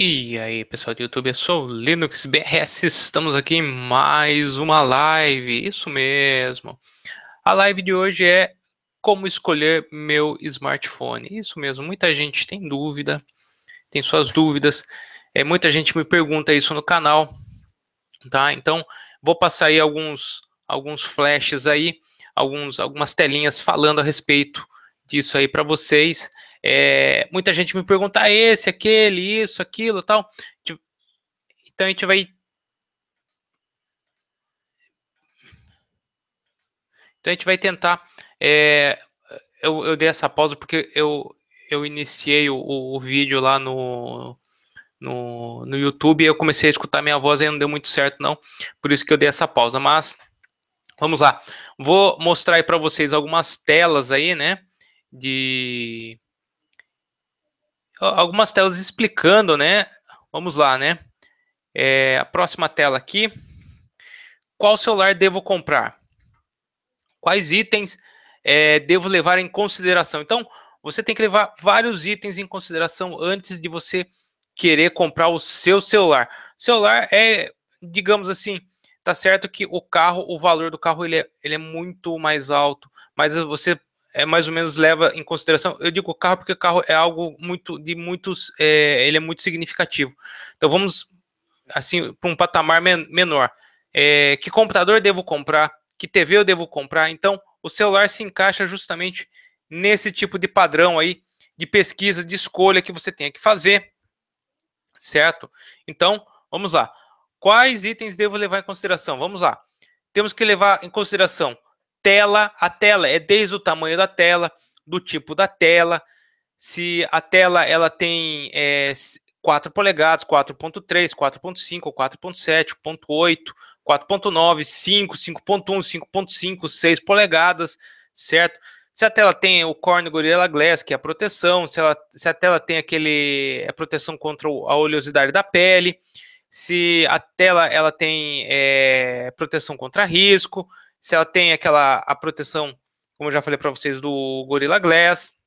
E aí pessoal do YouTube, eu sou o LinuxBRS, estamos aqui em mais uma live, isso mesmo. A live de hoje é como escolher meu smartphone, isso mesmo, muita gente tem dúvida, tem suas dúvidas, é, muita gente me pergunta isso no canal, tá? Então vou passar aí alguns, alguns flashes aí, alguns, algumas telinhas falando a respeito disso aí para vocês. É, muita gente me pergunta ah, esse, aquele, isso, aquilo, tal. Tipo, então a gente vai Então a gente vai tentar. É, eu, eu, dei essa pausa porque eu, eu iniciei o, o vídeo lá no, no, no, YouTube e eu comecei a escutar minha voz e não deu muito certo, não. Por isso que eu dei essa pausa. Mas vamos lá. Vou mostrar aí para vocês algumas telas aí, né? De, algumas telas explicando, né? Vamos lá, né? É, a próxima tela aqui. Qual celular devo comprar? Quais itens é, devo levar em consideração? Então, você tem que levar vários itens em consideração antes de você querer comprar o seu celular. Celular é, digamos assim, tá certo que o carro, o valor do carro, ele é, ele é muito mais alto, mas você é mais ou menos leva em consideração. Eu digo carro porque carro é algo muito de muitos, é, ele é muito significativo. Então vamos assim para um patamar men menor. É, que computador devo comprar? Que TV eu devo comprar? Então o celular se encaixa justamente nesse tipo de padrão aí de pesquisa, de escolha que você tem que fazer, certo? Então vamos lá. Quais itens devo levar em consideração? Vamos lá. Temos que levar em consideração tela a tela, é desde o tamanho da tela, do tipo da tela, se a tela ela tem é, 4 polegadas, 4.3, 4.5, 4.7, 4.8, 4.9, 5, 5.1, 5.5, 6 polegadas, certo? Se a tela tem o Corning Gorilla Glass, que é a proteção, se, ela, se a tela tem aquele a é proteção contra a oleosidade da pele, se a tela ela tem é, proteção contra risco, se ela tem aquela a proteção, como eu já falei para vocês, do Gorilla Glass,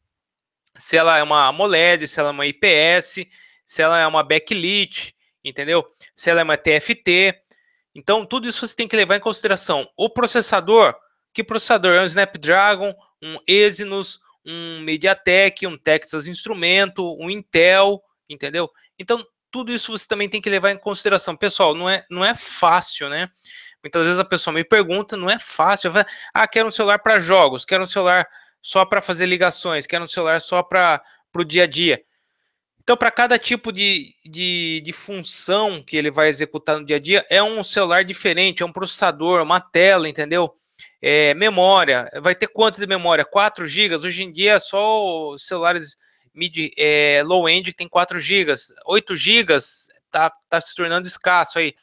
se ela é uma AMOLED, se ela é uma IPS, se ela é uma backlit, entendeu? Se ela é uma TFT. Então, tudo isso você tem que levar em consideração. O processador, que processador? É um Snapdragon, um Exynos, um MediaTek, um Texas Instrumento, um Intel, entendeu? Então, tudo isso você também tem que levar em consideração. Pessoal, não é, não é fácil, né? Muitas vezes a pessoa me pergunta, não é fácil. Falo, ah, quero um celular para jogos, quero um celular só para fazer ligações, quero um celular só para o dia a dia. Então, para cada tipo de, de, de, função que ele vai executar no dia a dia, é um celular diferente, é um processador, uma tela, entendeu? É, memória, vai ter quanto de memória? 4 GB? Hoje em dia, só celulares mid, é, low-end tem 4 GB. 8 GB tá, tá se tornando escasso aí.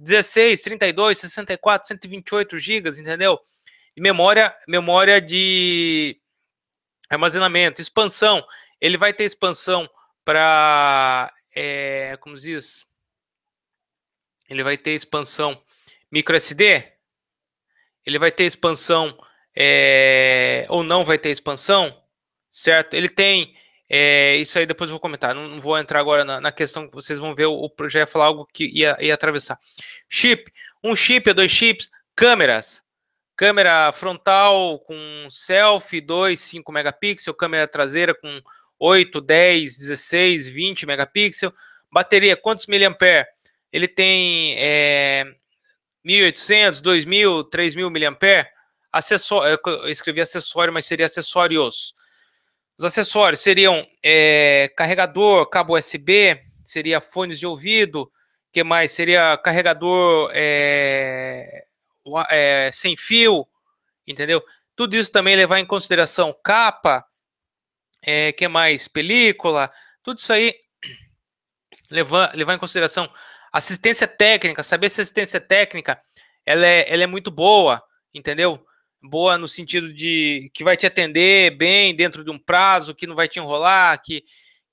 16, 32, 64, 128 gigas, entendeu? E memória, memória de armazenamento, expansão. Ele vai ter expansão para, é, como diz, ele vai ter expansão micro SD. Ele vai ter expansão é, ou não vai ter expansão, certo? Ele tem é, isso aí depois eu vou comentar. Não, não vou entrar agora na, na, questão que vocês vão ver o, projeto falar algo que ia, ia atravessar. Chip, um chip, é dois chips, câmeras. Câmera frontal com selfie 2, 5 megapixels, câmera traseira com 8, 10, 16, 20 megapixels. Bateria, quantos miliampere? Ele tem é, 1.800, 2.000, 3.000 miliampere. Acessório, eu escrevi acessório, mas seria acessórios. Os acessórios seriam é, carregador, cabo USB, seria fones de ouvido, que mais? Seria carregador é, é, sem fio, entendeu? Tudo isso também levar em consideração capa, é, que mais? Película, tudo isso aí levar, levar em consideração assistência técnica, saber se a assistência técnica ela é, ela é muito boa, entendeu? boa no sentido de que vai te atender bem dentro de um prazo, que não vai te enrolar, que,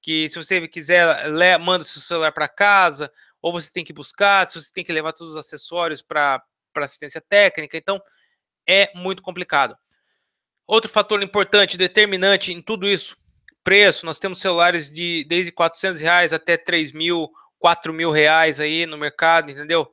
que se você quiser, le, manda seu celular para casa, ou você tem que buscar, se você tem que levar todos os acessórios para assistência técnica, então é muito complicado. Outro fator importante, determinante em tudo isso, preço. Nós temos celulares de desde 400 reais até 3 mil, 4 mil reais aí no mercado, entendeu?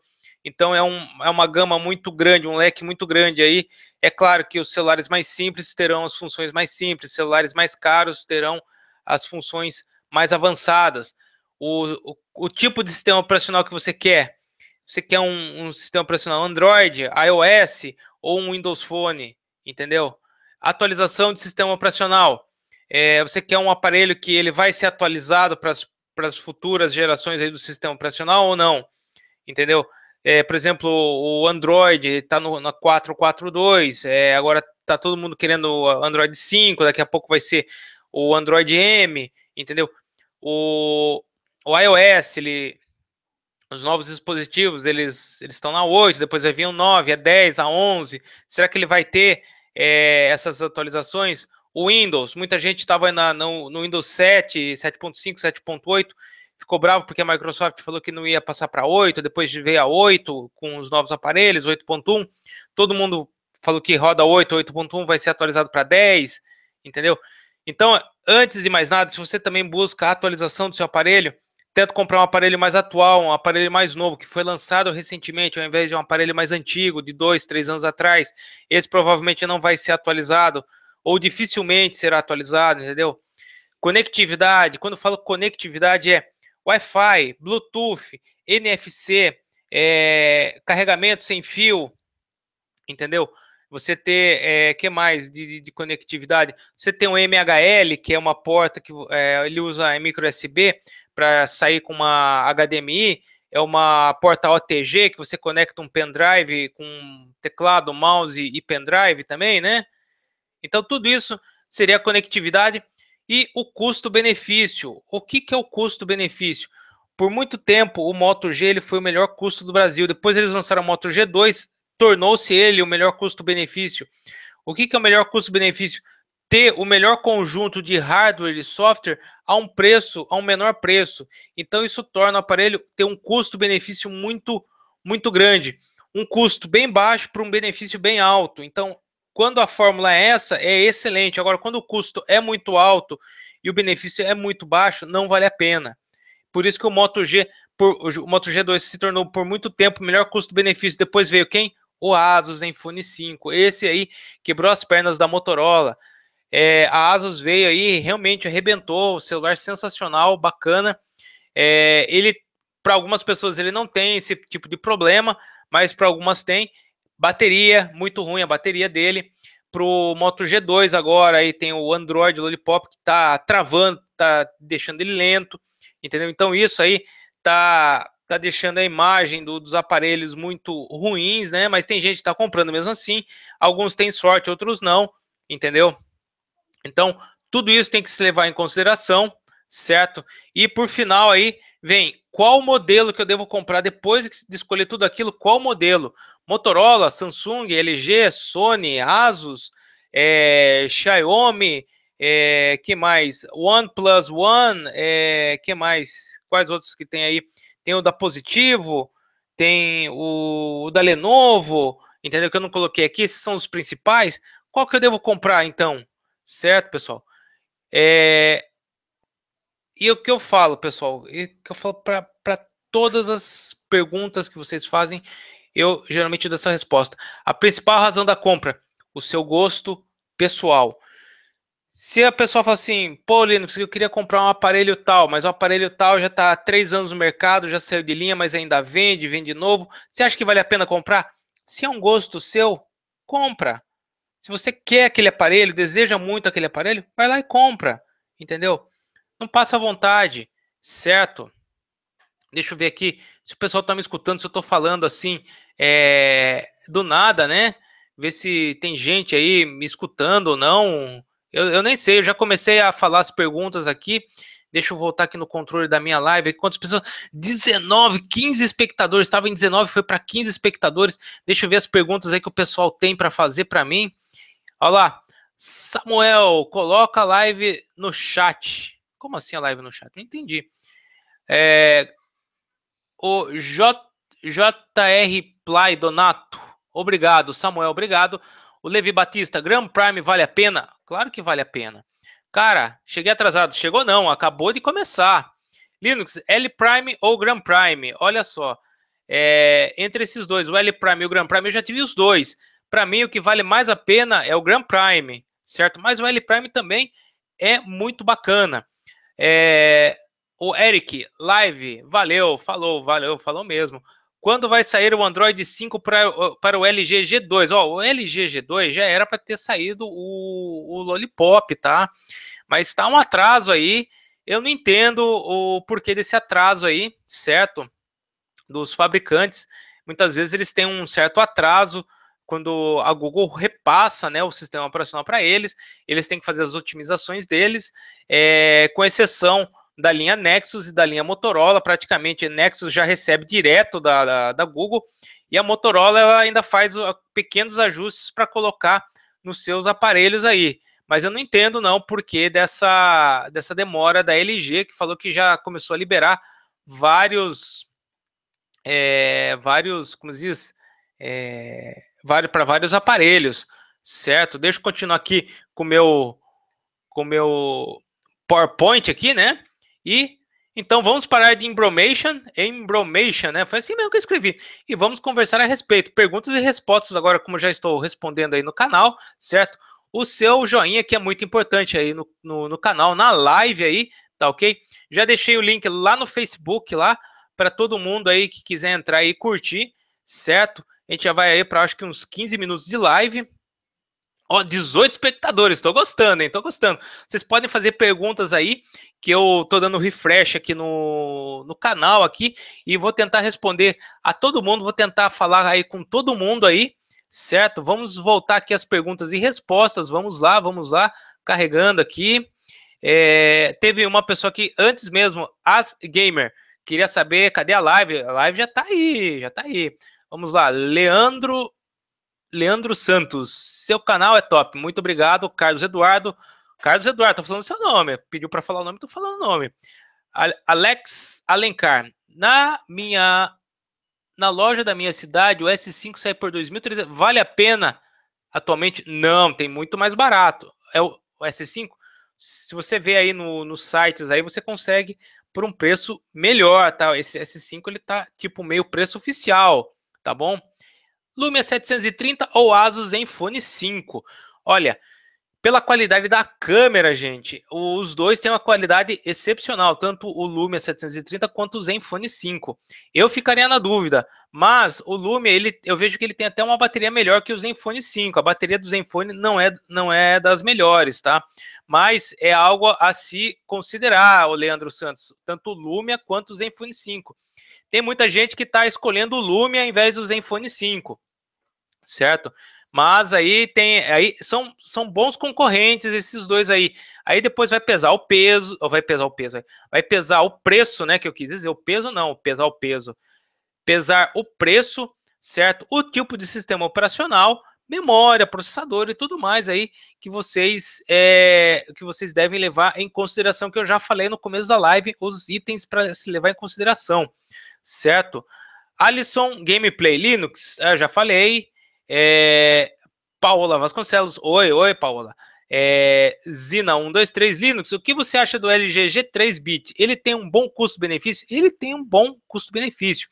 Então é, um, é uma gama muito grande, um leque muito grande aí é claro que os celulares mais simples terão as funções mais simples, celulares mais caros terão as funções mais avançadas. O, o, o tipo de sistema operacional que você quer. Você quer um, um sistema operacional Android, iOS ou um Windows Phone, entendeu? Atualização de sistema operacional. É, você quer um aparelho que ele vai ser atualizado para as futuras gerações aí do sistema operacional ou não, entendeu? é, por exemplo, o Android está na 442, é, agora está todo mundo querendo o Android 5, daqui a pouco vai ser o Android M, entendeu? O, o iOS, ele, os novos dispositivos, eles, eles estão na 8, depois vai vir o 9, é a 10, a 11. Será que ele vai ter é, essas atualizações? O Windows, muita gente estava no, no Windows 7, 7.5, 7.8, ficou bravo porque a Microsoft falou que não ia passar para 8, depois de veio a 8 com os novos aparelhos, 8.1. Todo mundo falou que roda 8, 8.1 vai ser atualizado para 10, entendeu? Então, antes de mais nada, se você também busca a atualização do seu aparelho, tenta comprar um aparelho mais atual, um aparelho mais novo, que foi lançado recentemente, ao invés de um aparelho mais antigo, de dois, três anos atrás. Esse provavelmente não vai ser atualizado, ou dificilmente será atualizado, entendeu? Conectividade, quando eu falo conectividade, é Wi-Fi, Bluetooth, NFC, é, eh, carregamento sem fio, entendeu? Você ter, é, que mais de, de, conectividade? Você tem um MHL, que é uma porta que é, ele usa micro USB para sair com uma HDMI, é uma porta OTG que você conecta um pendrive com teclado, mouse e pendrive também, né? Então tudo isso seria conectividade e o custo-benefício. O que, que é o custo-benefício? Por muito tempo, o Moto G ele foi o melhor custo do Brasil. Depois eles lançaram o Moto G2, tornou-se ele o melhor custo-benefício. O que, que é o melhor custo-benefício? Ter o melhor conjunto de hardware e software a um preço, a um menor preço. Então isso torna o aparelho ter um custo-benefício muito, muito grande. Um custo bem baixo para um benefício bem alto. Então quando a fórmula é essa, é excelente. Agora, quando o custo é muito alto e o benefício é muito baixo, não vale a pena. Por isso que o Moto G, por, o Moto G2 se tornou por muito tempo o melhor custo-benefício. Depois veio quem? O Asus Zenfone 5. Esse aí quebrou as pernas da Motorola. É, a Asus veio aí, realmente arrebentou, o celular sensacional, bacana. É, ele, para algumas pessoas, ele não tem esse tipo de problema, mas para algumas tem. Bateria, muito ruim a bateria dele. Pro Moto G2 agora aí tem o Android Lollipop que tá travando, tá deixando ele lento, entendeu? Então isso aí tá tá deixando a imagem do, dos aparelhos muito ruins, né? Mas tem gente que tá comprando mesmo assim. Alguns têm sorte, outros não, entendeu? Então, tudo isso tem que se levar em consideração, certo? E por final aí, vem qual modelo que eu devo comprar depois de escolher tudo aquilo, qual modelo? Motorola, Samsung, LG, Sony, Asus, é, Xiaomi, é, que mais? OnePlus One, é, que mais? Quais outros que tem aí? Tem o da Positivo, tem o, o da Lenovo, entendeu? Que eu não coloquei aqui, esses são os principais. Qual que eu devo comprar então? Certo, pessoal? É, e o que eu falo, pessoal, e o que eu falo para todas as perguntas que vocês fazem eu geralmente dou essa resposta. A principal razão da compra, o seu gosto pessoal. Se a pessoa fala assim, pô, Linux, eu queria comprar um aparelho tal, mas o aparelho tal já está há três anos no mercado, já saiu de linha, mas ainda vende, vende novo. Você acha que vale a pena comprar? Se é um gosto seu, compra. Se você quer aquele aparelho, deseja muito aquele aparelho, vai lá e compra. Entendeu? Não passa vontade, certo? Deixa eu ver aqui se o pessoal está me escutando, se eu estou falando assim é, do nada, né? Ver se tem gente aí me escutando ou não. Eu, eu nem sei, eu já comecei a falar as perguntas aqui. Deixa eu voltar aqui no controle da minha live. Quantas pessoas? 19, 15 espectadores. Estava em 19, foi para 15 espectadores. Deixa eu ver as perguntas aí que o pessoal tem para fazer para mim. Olha lá. Samuel, coloca a live no chat. Como assim a live no chat? Não entendi. É, o J, JR Ply Donato, obrigado. Samuel, obrigado. O Levi Batista, Grand Prime vale a pena? Claro que vale a pena. Cara, cheguei atrasado. Chegou não, acabou de começar. Linux, L Prime ou Grand Prime? Olha só. É, entre esses dois, o L Prime e o Grand Prime, eu já tive os dois. Para mim, o que vale mais a pena é o Grand Prime, certo? Mas o L Prime também é muito bacana. É, o Eric, live, valeu, falou, valeu, falou mesmo. Quando vai sair o Android 5 pra, para o LG G2? Ó, o LG G2 já era para ter saído o, o Lollipop, tá? Mas está um atraso aí. Eu não entendo o porquê desse atraso aí, certo? Dos fabricantes. Muitas vezes eles têm um certo atraso quando a Google repassa né, o sistema operacional para eles, eles têm que fazer as otimizações deles, é, com exceção da linha Nexus e da linha Motorola. Praticamente, Nexus já recebe direto da, da, da Google e a Motorola ela ainda faz pequenos ajustes para colocar nos seus aparelhos aí. Mas eu não entendo não porque dessa, dessa demora da LG, que falou que já começou a liberar vários, é, vários, como se diz, é, para vários aparelhos, certo? Deixa eu continuar aqui com meu, com meu PowerPoint aqui, né? E então vamos parar de embromation, embromation, né? Foi assim mesmo que eu escrevi. E vamos conversar a respeito. Perguntas e respostas agora, como já estou respondendo aí no canal, certo? O seu joinha que é muito importante aí no, no, no canal, na live aí, tá ok? Já deixei o link lá no Facebook lá para todo mundo aí que quiser entrar e curtir, certo? A gente já vai aí para acho que uns 15 minutos de live. Ó, 18 espectadores, tô gostando, hein? Tô gostando. Vocês podem fazer perguntas aí que eu tô dando refresh aqui no, no canal aqui e vou tentar responder a todo mundo, vou tentar falar aí com todo mundo aí, certo? Vamos voltar aqui as perguntas e respostas, vamos lá, vamos lá, carregando aqui. É, teve uma pessoa que antes mesmo, as gamer, queria saber cadê a live? A live já tá aí, já tá aí. Vamos lá, Leandro Leandro Santos, seu canal é top. Muito obrigado, Carlos Eduardo. Carlos Eduardo, tô falando seu nome. Pediu para falar o nome, tô falando o nome. Alex Alencar. Na minha na loja da minha cidade, o S5 sai por 2.300. Vale a pena atualmente? Não, tem muito mais barato. É o, o S5. Se você vê aí no, nos sites aí, você consegue por um preço melhor, tá? Esse S5 ele tá tipo meio preço oficial, tá bom? Lumia 730 ou Asus Zenfone 5. Olha, pela qualidade da câmera, gente, os dois têm uma qualidade excepcional, tanto o Lumia 730 quanto o Zenfone 5. Eu ficaria na dúvida, mas o Lumia, ele, eu vejo que ele tem até uma bateria melhor que o Zenfone 5. A bateria do Zenfone não é, não é das melhores, tá? Mas é algo a se considerar, o Leandro Santos, tanto o Lumia quanto o Zenfone 5. Tem muita gente que está escolhendo o Lumia ao invés do Zenfone 5 certo? Mas aí tem. Aí são, são bons concorrentes esses dois aí. Aí depois vai pesar o peso. Vai pesar o peso. Vai pesar o preço, né? Que eu quis dizer. O peso não, pesar o peso. Pesar o preço, certo? O tipo de sistema operacional, memória, processador e tudo mais aí que vocês é, que vocês devem levar em consideração, que eu já falei no começo da live, os itens para se levar em consideração, certo? Alisson Gameplay Linux, é, já falei. É, Paola Vasconcelos, oi, oi, Paola. É, Zina123 Linux, o que você acha do LG g 3-bit? Ele tem um bom custo-benefício? Ele tem um bom custo-benefício.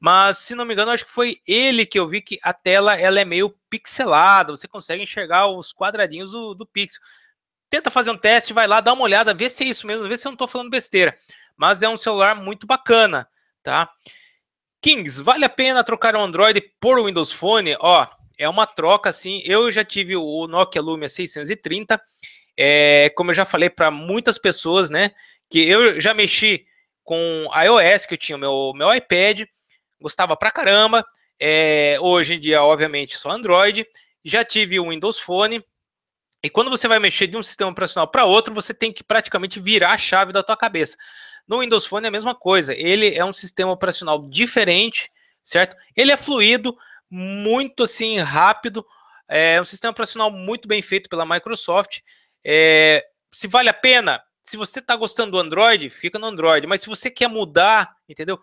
Mas, se não me engano, acho que foi ele que eu vi que a tela ela é meio pixelada. Você consegue enxergar os quadradinhos do, do pixel. Tenta fazer um teste, vai lá, dá uma olhada, vê se é isso mesmo, vê se eu não estou falando besteira. Mas é um celular muito bacana, tá? Kings, vale a pena trocar o Android por Windows Phone? Ó, é uma troca assim. Eu já tive o Nokia Lumia 630. É, como eu já falei para muitas pessoas, né? Que eu já mexi com iOS, que eu tinha o meu, meu iPad, gostava pra caramba. É, hoje em dia, obviamente, só Android. Já tive o Windows Phone. E quando você vai mexer de um sistema operacional para outro, você tem que praticamente virar a chave da tua cabeça. No Windows Phone é a mesma coisa. Ele é um sistema operacional diferente, certo? Ele é fluido, muito assim rápido. É um sistema operacional muito bem feito pela Microsoft. É, se vale a pena, se você está gostando do Android, fica no Android. Mas se você quer mudar, entendeu?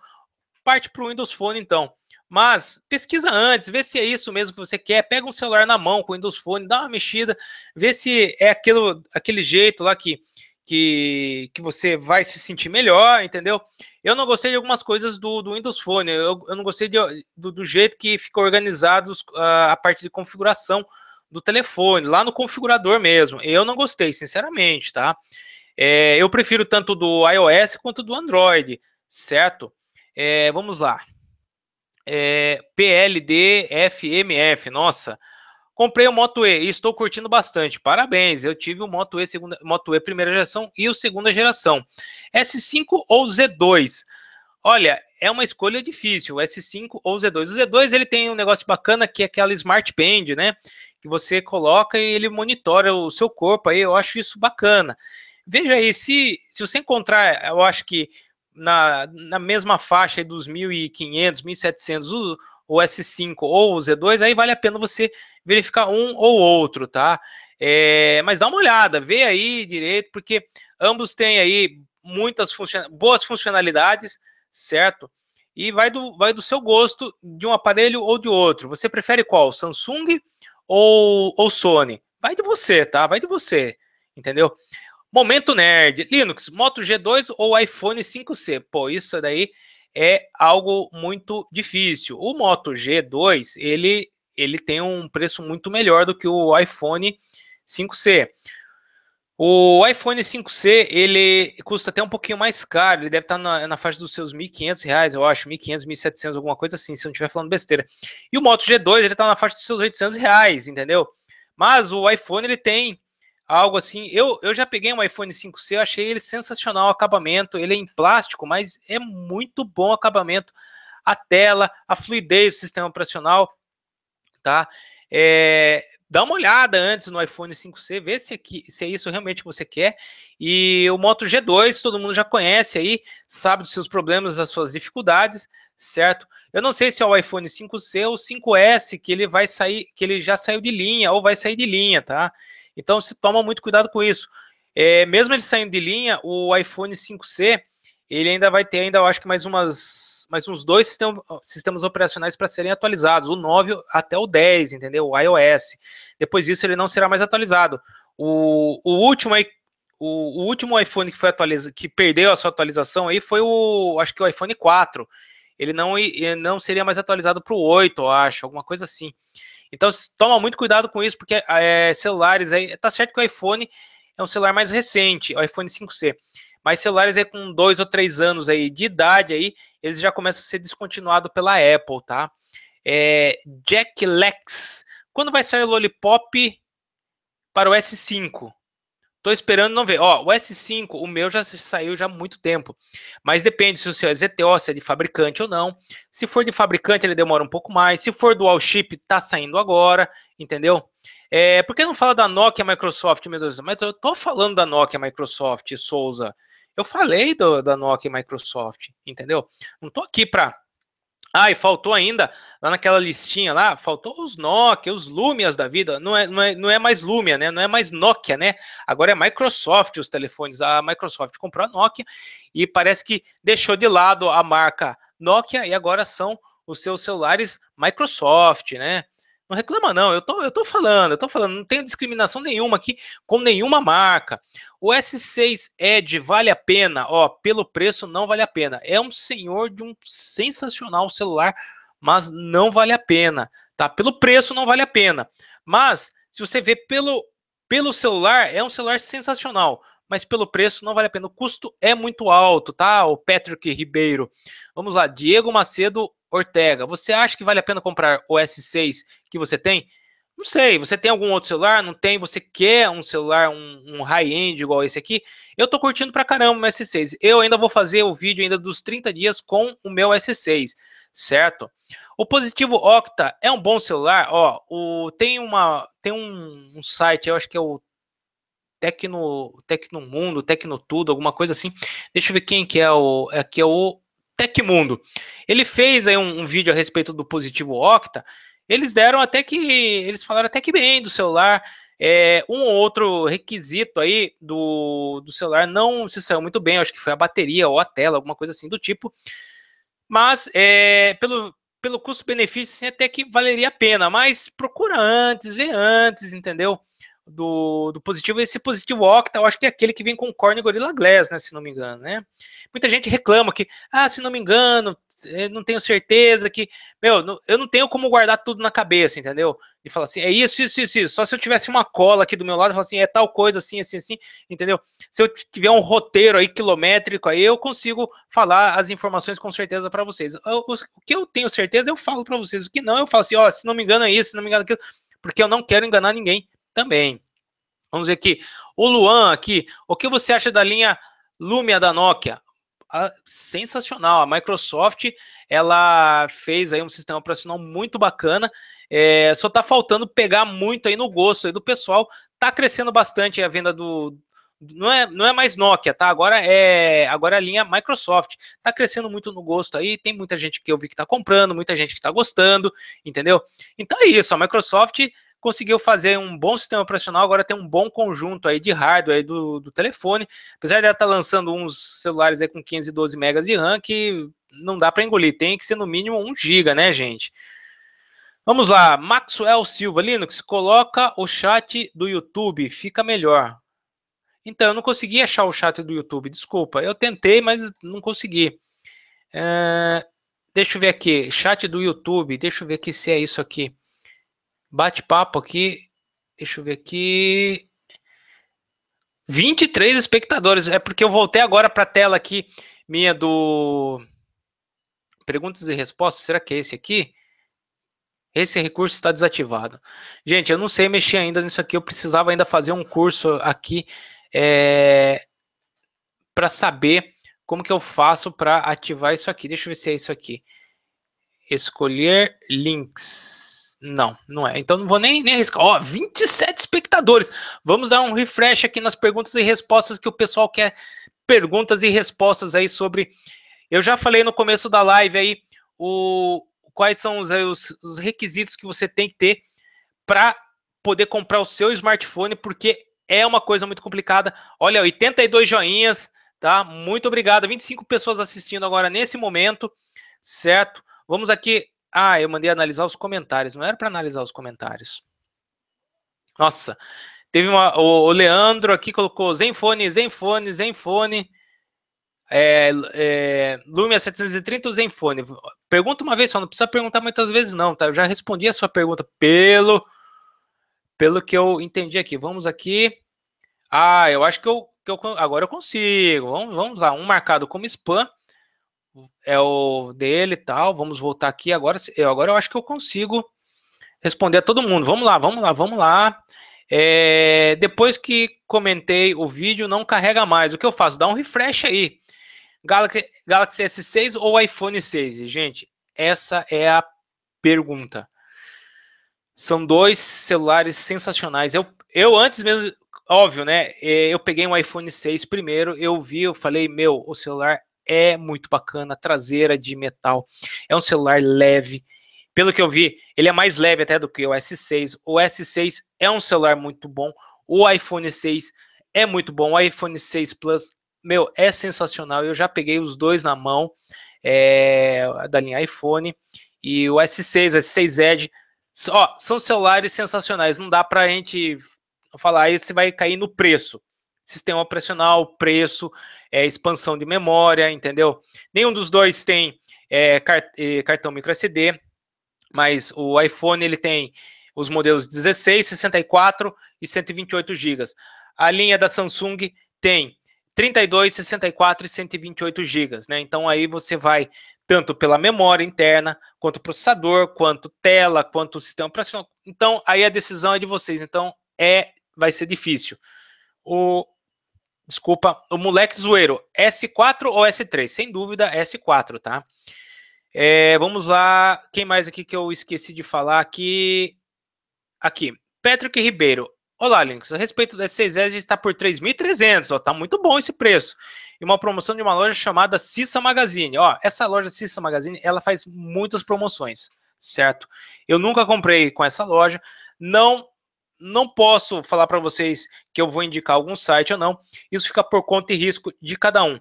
Parte para o Windows Phone então. Mas pesquisa antes, vê se é isso mesmo que você quer. Pega um celular na mão com o Windows Phone, dá uma mexida, vê se é aquilo, aquele jeito lá que, que, que você vai se sentir melhor, entendeu? Eu não gostei de algumas coisas do, do Windows Phone, eu, eu não gostei de, do, do, jeito que ficou organizado a, a parte de configuração do telefone, lá no configurador mesmo. Eu não gostei, sinceramente, tá? É, eu prefiro tanto do iOS quanto do Android, certo? É, vamos lá. É, PLDFMF, nossa, Comprei o Moto E e estou curtindo bastante. Parabéns, eu tive o Moto E, segunda, Moto E primeira geração e o segunda geração. S5 ou Z2? Olha, é uma escolha difícil, S5 ou Z2. O Z2 ele tem um negócio bacana que é aquela Smart Band, né? Que você coloca e ele monitora o seu corpo aí, eu acho isso bacana. Veja aí, se, se você encontrar, eu acho que na, na mesma faixa aí dos 1.500, 1.700, o, ou S5 ou o Z2, aí vale a pena você verificar um ou outro, tá? É, mas dá uma olhada, vê aí direito, porque ambos têm aí muitas funcio boas funcionalidades, certo? E vai do, vai do seu gosto de um aparelho ou de outro. Você prefere qual? Samsung ou, ou Sony? Vai de você, tá? Vai de você, entendeu? Momento nerd, Linux, Moto G2 ou iPhone 5C? Pô, isso daí é algo muito difícil. O Moto G2, ele, ele tem um preço muito melhor do que o iPhone 5C. O iPhone 5C, ele custa até um pouquinho mais caro, ele deve estar na, na faixa dos seus R$ 1.500, eu acho, R$ 1.500, 1.700, alguma coisa assim, se eu não estiver falando besteira. E o Moto G2, ele está na faixa dos seus R$ 800, entendeu? Mas o iPhone, ele tem algo assim. Eu, eu já peguei um iPhone 5C, eu achei ele sensacional o acabamento. Ele é em plástico, mas é muito bom o acabamento. A tela, a fluidez do sistema operacional, tá? É, dá uma olhada antes no iPhone 5C, vê se, aqui, se é isso realmente que você quer. E o Moto G2, todo mundo já conhece aí, sabe dos seus problemas, das suas dificuldades, certo? Eu não sei se é o iPhone 5C ou 5S que ele vai sair, que ele já saiu de linha ou vai sair de linha, tá? Então se toma muito cuidado com isso. É, mesmo ele saindo de linha, o iPhone 5C ele ainda vai ter, ainda eu acho que mais umas, mais uns dois sistemas operacionais para serem atualizados, o 9 até o 10, entendeu? O iOS. Depois disso ele não será mais atualizado. O, o último o, o, último iPhone que foi atualizado, que perdeu a sua atualização aí foi o, acho que o iPhone 4. Ele não, ele não seria mais atualizado para o 8, eu acho, alguma coisa assim. Então, toma muito cuidado com isso, porque ah, é, celulares aí. Tá certo que o iPhone é um celular mais recente, o iPhone 5C. Mas celulares aí com dois ou três anos aí de idade aí, eles já começam a ser descontinuados pela Apple, tá? É, Jack Lex. Quando vai sair o Lollipop para o S5? Tô esperando não ver. Ó, o S5, o meu já saiu já há muito tempo. Mas depende se o seu é ZTO, se é de fabricante ou não. Se for de fabricante, ele demora um pouco mais. Se for dual chip, tá saindo agora, entendeu? É, por que não fala da Nokia Microsoft, meu Deus? Mas eu tô falando da Nokia Microsoft, Souza. Eu falei do, da Nokia Microsoft, entendeu? Não tô aqui para ah, e faltou ainda, lá naquela listinha lá, faltou os Nokia, os Lumias da vida. Não é, não é, não é mais Lumia, né? Não é mais Nokia, né? Agora é Microsoft os telefones. A Microsoft comprou a Nokia e parece que deixou de lado a marca Nokia e agora são os seus celulares Microsoft, né? Não reclama, não. Eu tô, eu tô falando, eu tô falando, não tenho discriminação nenhuma aqui com nenhuma marca. O S6 Edge vale a pena, ó, pelo preço não vale a pena. É um senhor de um sensacional celular, mas não vale a pena, tá? Pelo preço não vale a pena. Mas se você vê pelo pelo celular, é um celular sensacional, mas pelo preço não vale a pena. O custo é muito alto, tá? O Patrick Ribeiro. Vamos lá, Diego Macedo Ortega, você acha que vale a pena comprar o S6 que você tem? Não sei, você tem algum outro celular? Não tem? Você quer um celular, um, um high-end igual esse aqui? Eu tô curtindo pra caramba o meu S6. Eu ainda vou fazer o vídeo ainda dos 30 dias com o meu S6, certo? O Positivo Octa é um bom celular, ó, o, tem, uma, tem um, um site, eu acho que é o Tecno, Tecno Mundo, Tecno Tudo, alguma coisa assim. Deixa eu ver quem que é o, aqui é, é o Tecmundo. Ele fez aí um, um, vídeo a respeito do positivo Octa. Eles deram até que. Eles falaram até que bem do celular. É, um outro requisito aí do, do celular não se saiu muito bem, acho que foi a bateria ou a tela, alguma coisa assim do tipo. Mas é, pelo, pelo custo-benefício, assim, até que valeria a pena. Mas procura antes, vê antes, entendeu? do, do positivo, esse positivo octa, eu acho que é aquele que vem com Corn gorila Glass, né, se não me engano, né? Muita gente reclama que, ah, se não me engano, eh, não tenho certeza que, meu, eu não tenho como guardar tudo na cabeça, entendeu? E fala assim, é isso, isso, isso, isso. Só se eu tivesse uma cola aqui do meu lado, fala assim, é tal coisa assim, assim, assim, entendeu? Se eu tiver um roteiro aí quilométrico aí, eu consigo falar as informações com certeza para vocês. o que eu tenho certeza, eu falo para vocês. O que não, eu falo assim, ó, se não me engano é isso, se não me engano é aquilo, porque eu não quero enganar ninguém também. Vamos ver aqui. O Luan aqui, o que você acha da linha Lumia da Nokia? Ah, sensacional. A Microsoft ela fez aí um sistema operacional muito bacana. É, só está faltando pegar muito aí no gosto aí do pessoal. Tá crescendo bastante a venda do não é, não é mais Nokia, tá? Agora é agora é a linha Microsoft. Tá crescendo muito no gosto aí, tem muita gente que eu vi que tá comprando, muita gente que tá gostando, entendeu? Então é isso, a Microsoft conseguiu fazer um bom sistema operacional, agora tem um bom conjunto aí de hardware aí do, do telefone, apesar dela estar tá lançando uns celulares aí com 15 e 12 megas de RAM, que não dá para engolir, tem que ser no mínimo 1 giga, né, gente? Vamos lá, Maxwell Silva, Linux, coloca o chat do YouTube, fica melhor. Então, eu não consegui achar o chat do YouTube, desculpa. Eu tentei, mas não consegui. É, deixa eu ver aqui, chat do YouTube, deixa eu ver aqui se é isso aqui bate-papo aqui. Deixa eu ver aqui. 23 espectadores. É porque eu voltei agora para a tela aqui minha do perguntas e respostas. Será que é esse aqui? Esse recurso está desativado. Gente, eu não sei mexer ainda nisso aqui. Eu precisava ainda fazer um curso aqui é... para saber como que eu faço para ativar isso aqui. Deixa eu ver se é isso aqui. Escolher links. Não, não é. Então não vou nem, nem arriscar. Ó, 27 espectadores. Vamos dar um refresh aqui nas perguntas e respostas que o pessoal quer. Perguntas e respostas aí sobre. Eu já falei no começo da live aí o, quais são os, os, os requisitos que você tem que ter para poder comprar o seu smartphone, porque é uma coisa muito complicada. Olha, 82 joinhas, tá? Muito obrigado. 25 pessoas assistindo agora nesse momento, certo? Vamos aqui ah, eu mandei analisar os comentários. Não era para analisar os comentários. Nossa, teve uma, o, o, Leandro aqui colocou Zenfone, Zenfone, Zenfone. É, é, Lumia 730 Zenfone. Pergunta uma vez só, não precisa perguntar muitas vezes não, tá? Eu já respondi a sua pergunta pelo pelo que eu entendi aqui. Vamos aqui. Ah, eu acho que eu, que eu agora eu consigo. Vamos, vamos lá, um marcado como spam é o dele e tal. Vamos voltar aqui agora. Eu, agora eu acho que eu consigo responder a todo mundo. Vamos lá, vamos lá, vamos lá. É, depois que comentei o vídeo, não carrega mais. O que eu faço? Dá um refresh aí. Galaxy, Galaxy S6 ou iPhone 6? Gente, essa é a pergunta. São dois celulares sensacionais. Eu, eu antes mesmo, óbvio, né? É, eu peguei um iPhone 6 primeiro, eu vi, eu falei, meu, o celular é muito bacana, traseira de metal. É um celular leve. Pelo que eu vi, ele é mais leve até do que o S6. O S6 é um celular muito bom. O iPhone 6 é muito bom. O iPhone 6 Plus, meu, é sensacional. Eu já peguei os dois na mão é, da linha iPhone. E o S6, o S6 Edge, ó, são celulares sensacionais. Não dá pra gente falar, aí ah, você vai cair no preço. Sistema operacional, preço, é, expansão de memória, entendeu? Nenhum dos dois tem é, cart eh, cartão mas o iPhone ele tem os modelos 16, 64 e 128 GB. A linha da Samsung tem 32, 64 e 128 GB, né? Então aí você vai tanto pela memória interna, quanto processador, quanto tela, quanto sistema operacional. Então aí a decisão é de vocês. Então é vai ser difícil. O Desculpa, o moleque zoeiro. S4 ou S3? Sem dúvida, S4, tá? É, vamos lá. Quem mais aqui que eu esqueci de falar aqui? Aqui. Patrick Ribeiro. Olá, links A respeito da S6S, está por 3.300. Ó, tá muito bom esse preço. E uma promoção de uma loja chamada Cissa Magazine. Ó, essa loja Cissa Magazine, ela faz muitas promoções, certo? Eu nunca comprei com essa loja. Não não posso falar para vocês que eu vou indicar algum site ou não. Isso fica por conta e risco de cada um.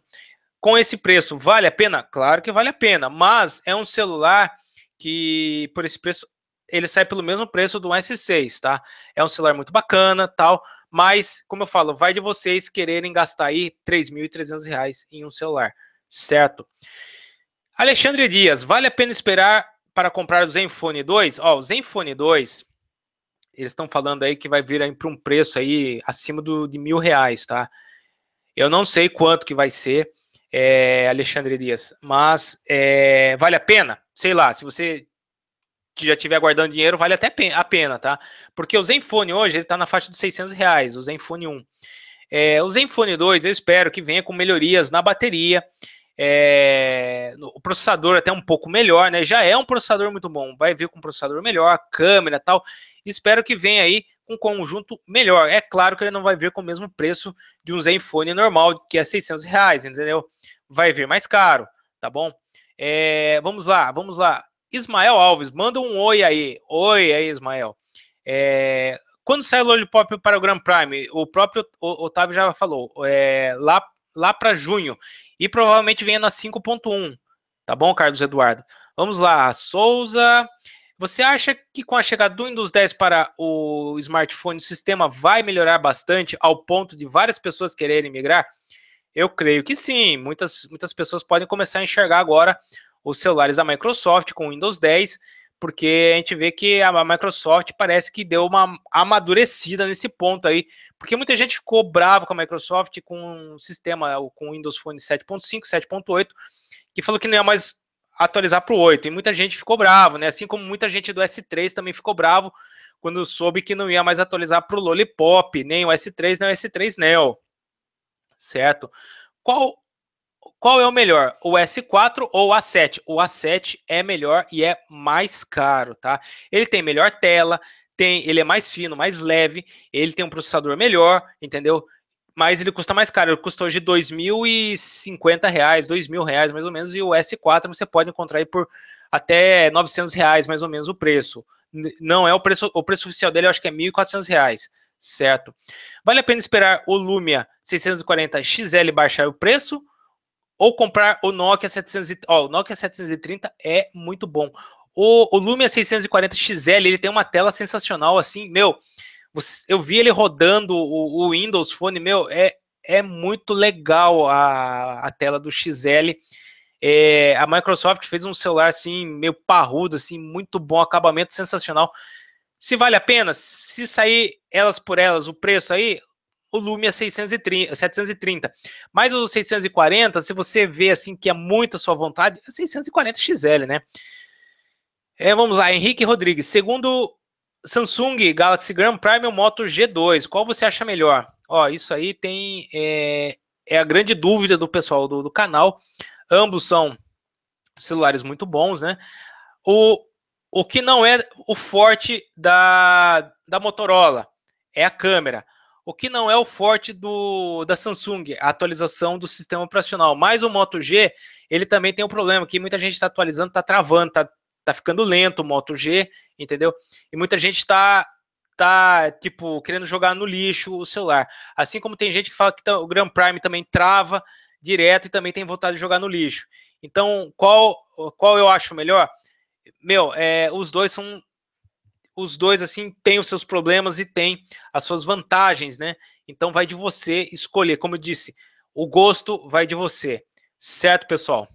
Com esse preço, vale a pena? Claro que vale a pena, mas é um celular que por esse preço ele sai pelo mesmo preço do S6, tá? É um celular muito bacana, tal, mas como eu falo, vai de vocês quererem gastar aí R$ 3.300 em um celular, certo? Alexandre Dias, vale a pena esperar para comprar o Zenfone 2? Ó, o Zenfone 2 eles estão falando aí que vai vir aí para um preço aí acima do, de mil reais, tá? Eu não sei quanto que vai ser, é, Alexandre Dias, mas é, vale a pena? Sei lá, se você já tiver guardando dinheiro, vale até a pena, tá? Porque o Zenfone hoje, ele tá na faixa dos 600 reais, o Zenfone 1. É, o Zenfone 2, eu espero que venha com melhorias na bateria, é, o processador até um pouco melhor, né? Já é um processador muito bom, vai vir com um processador melhor, câmera tal. Espero que venha aí um conjunto melhor. É claro que ele não vai vir com o mesmo preço de um Zenfone normal, que é 600 reais, entendeu? Vai vir mais caro, tá bom? É, vamos lá, vamos lá. Ismael Alves, manda um oi aí. Oi aí, Ismael. É, quando sai o Lollipop para o Grand Prime? O próprio Otávio já falou, é, lá, lá para junho. E provavelmente venha na 5.1, tá bom, Carlos Eduardo? Vamos lá, Souza. Você acha que com a chegada do Windows 10 para o smartphone, o sistema vai melhorar bastante ao ponto de várias pessoas quererem migrar? Eu creio que sim. Muitas, muitas pessoas podem começar a enxergar agora os celulares da Microsoft com o Windows 10, porque a gente vê que a Microsoft parece que deu uma amadurecida nesse ponto aí, porque muita gente ficou brava com a Microsoft com o sistema, com o Windows Phone 7.5, 7.8, que falou que não ia mais atualizar para o 8. E muita gente ficou bravo, né? Assim como muita gente do S3 também ficou bravo quando soube que não ia mais atualizar para o Lollipop, nem o S3, nem o S3 Neo. Certo? Qual qual é o melhor? O S4 ou o A7? O A7 é melhor e é mais caro, tá? Ele tem melhor tela, tem, ele é mais fino, mais leve, ele tem um processador melhor, entendeu? mas ele custa mais caro, ele custa hoje R$ 2.050, R$ reais mais ou menos, e o S4 você pode encontrar aí por até R$ reais mais ou menos o preço. Não é o preço, o preço oficial dele eu acho que é R$ 1.400, certo? Vale a pena esperar o Lumia 640 XL baixar o preço ou comprar o Nokia 730, ó, o Nokia 730 é muito bom. O, o Lumia 640 XL, ele tem uma tela sensacional assim, meu, eu vi ele rodando o, o Windows Phone, meu, é, é muito legal a, a tela do XL. É, a Microsoft fez um celular assim, meio parrudo, assim, muito bom, acabamento sensacional. Se vale a pena, se sair elas por elas, o preço aí, o Lumia 630, 730. Mas o 640, se você vê assim que é muito a sua vontade, é 640 XL, né? É, vamos lá, Henrique Rodrigues. Segundo Samsung Galaxy Grand Prime ou Moto G2, qual você acha melhor? Ó, isso aí tem é, é a grande dúvida do pessoal do, do canal. Ambos são celulares muito bons, né? O, o que não é o forte da, da Motorola é a câmera. O que não é o forte do, da Samsung, a atualização do sistema operacional. Mas o Moto G, ele também tem um problema que muita gente está atualizando, está travando, está tá ficando lento o Moto G, entendeu? E muita gente tá tá tipo querendo jogar no lixo o celular. Assim como tem gente que fala que o Grand Prime também trava direto e também tem vontade de jogar no lixo. Então, qual qual eu acho melhor? Meu, é, os dois são os dois assim têm os seus problemas e têm as suas vantagens, né? Então vai de você escolher, como eu disse, o gosto vai de você. Certo, pessoal?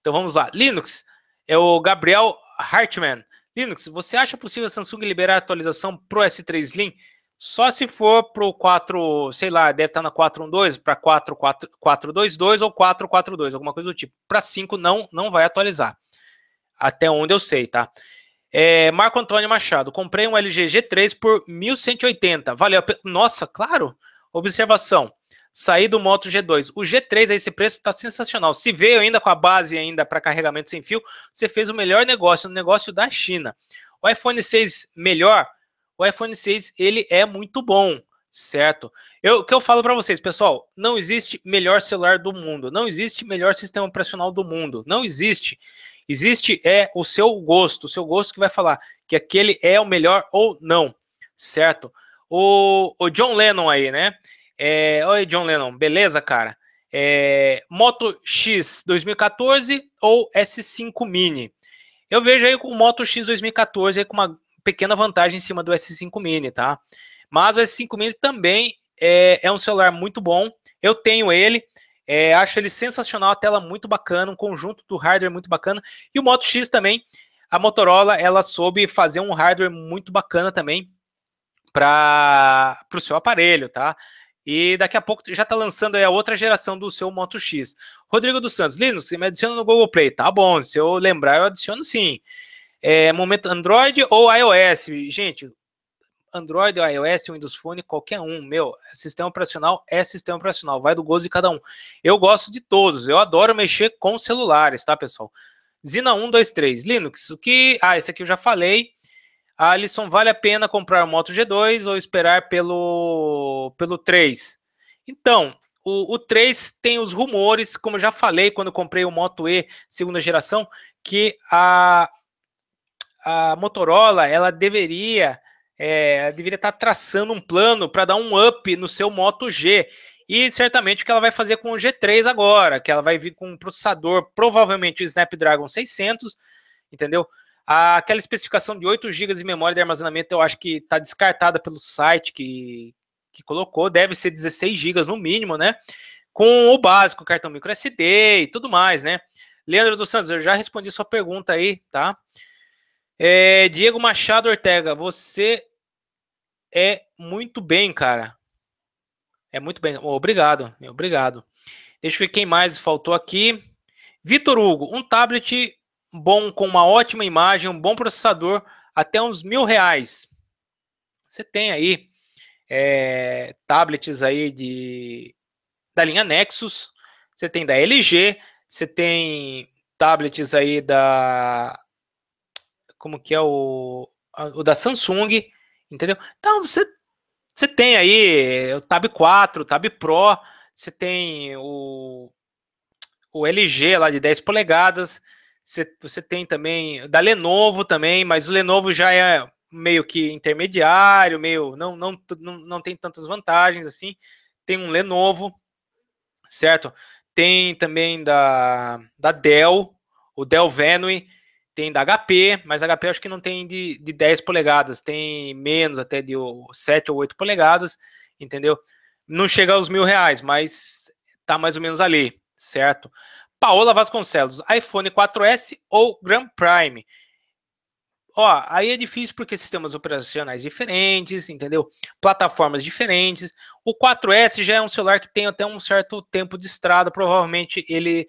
Então vamos lá. Linux é o Gabriel Hartman, Linux, você acha possível a Samsung liberar a atualização pro S3 Slim? Só se for pro 4, sei lá, deve estar na 412 para 4422 ou 442, alguma coisa do tipo. Para 5 não não vai atualizar. Até onde eu sei, tá? É, Marco Antônio Machado, comprei um LG G3 por 1180. Valeu. Nossa, claro. Observação sair do Moto G2. O G3 a esse preço está sensacional. Se veio ainda com a base ainda para carregamento sem fio, você fez o melhor negócio, o negócio da China. O iPhone 6 melhor, o iPhone 6 ele é muito bom, certo? Eu que eu falo para vocês, pessoal, não existe melhor celular do mundo, não existe melhor sistema operacional do mundo, não existe. Existe é o seu gosto, o seu gosto que vai falar que aquele é o melhor ou não, certo? O, o John Lennon aí, né? É, Oi, John Lennon, beleza, cara? É, Moto X 2014 ou S5 Mini? Eu vejo aí com o Moto X 2014 com uma pequena vantagem em cima do S5 Mini, tá? Mas o S5 Mini também é, é um celular muito bom. Eu tenho ele, é, acho ele sensacional, a tela muito bacana, um conjunto do hardware muito bacana. E o Moto X também, a Motorola, ela soube fazer um hardware muito bacana também para o seu aparelho, tá? E daqui a pouco já está lançando a outra geração do seu Moto X. Rodrigo dos Santos, Linux, você me adiciona no Google Play. Tá bom, se eu lembrar, eu adiciono sim. É, momento Android ou iOS? Gente, Android, ou iOS, Windows Phone, qualquer um, meu, é sistema operacional é sistema operacional, vai do gosto de cada um. Eu gosto de todos, eu adoro mexer com celulares, tá, pessoal? Zina 123, Linux, o que... Ah, esse aqui eu já falei. Alisson, vale a pena comprar o Moto G2 ou esperar pelo, pelo 3? Então, o, o 3 tem os rumores, como eu já falei quando comprei o Moto E segunda geração, que a, a Motorola ela deveria é, deveria estar tá traçando um plano para dar um up no seu Moto G. E certamente o que ela vai fazer com o G3 agora, que ela vai vir com um processador, provavelmente o Snapdragon 600, entendeu? Aquela especificação de 8 GB de memória de armazenamento eu acho que está descartada pelo site que, que colocou, deve ser 16 GB no mínimo, né? Com o básico, cartão micro SD e tudo mais, né? Leandro dos Santos, eu já respondi sua pergunta aí, tá? É, Diego Machado Ortega, você é muito bem, cara. É muito bem. Obrigado, obrigado. Deixa eu ver quem mais faltou aqui. Vitor Hugo, um tablet bom com uma ótima imagem, um bom processador, até uns mil reais. Você tem aí é, tablets aí de, da linha Nexus, você tem da LG, você tem tablets aí da como que é o, o da Samsung, entendeu? Então você você tem aí é, o Tab 4, o Tab Pro, você tem o o LG lá de 10 polegadas, você, você tem também da Lenovo também, mas o Lenovo já é meio que intermediário, meio não, não, não, não tem tantas vantagens assim. Tem um Lenovo, certo? Tem também da, da Dell, o Dell Venue, tem da HP, mas HP acho que não tem de, de 10 polegadas, tem menos até de 7 ou 8 polegadas, entendeu? Não chega aos mil reais, mas tá mais ou menos ali, certo? Paola Vasconcelos, iPhone 4S ou Grand Prime? Ó, aí é difícil porque sistemas operacionais diferentes, entendeu? Plataformas diferentes. O 4S já é um celular que tem até um certo tempo de estrada, provavelmente ele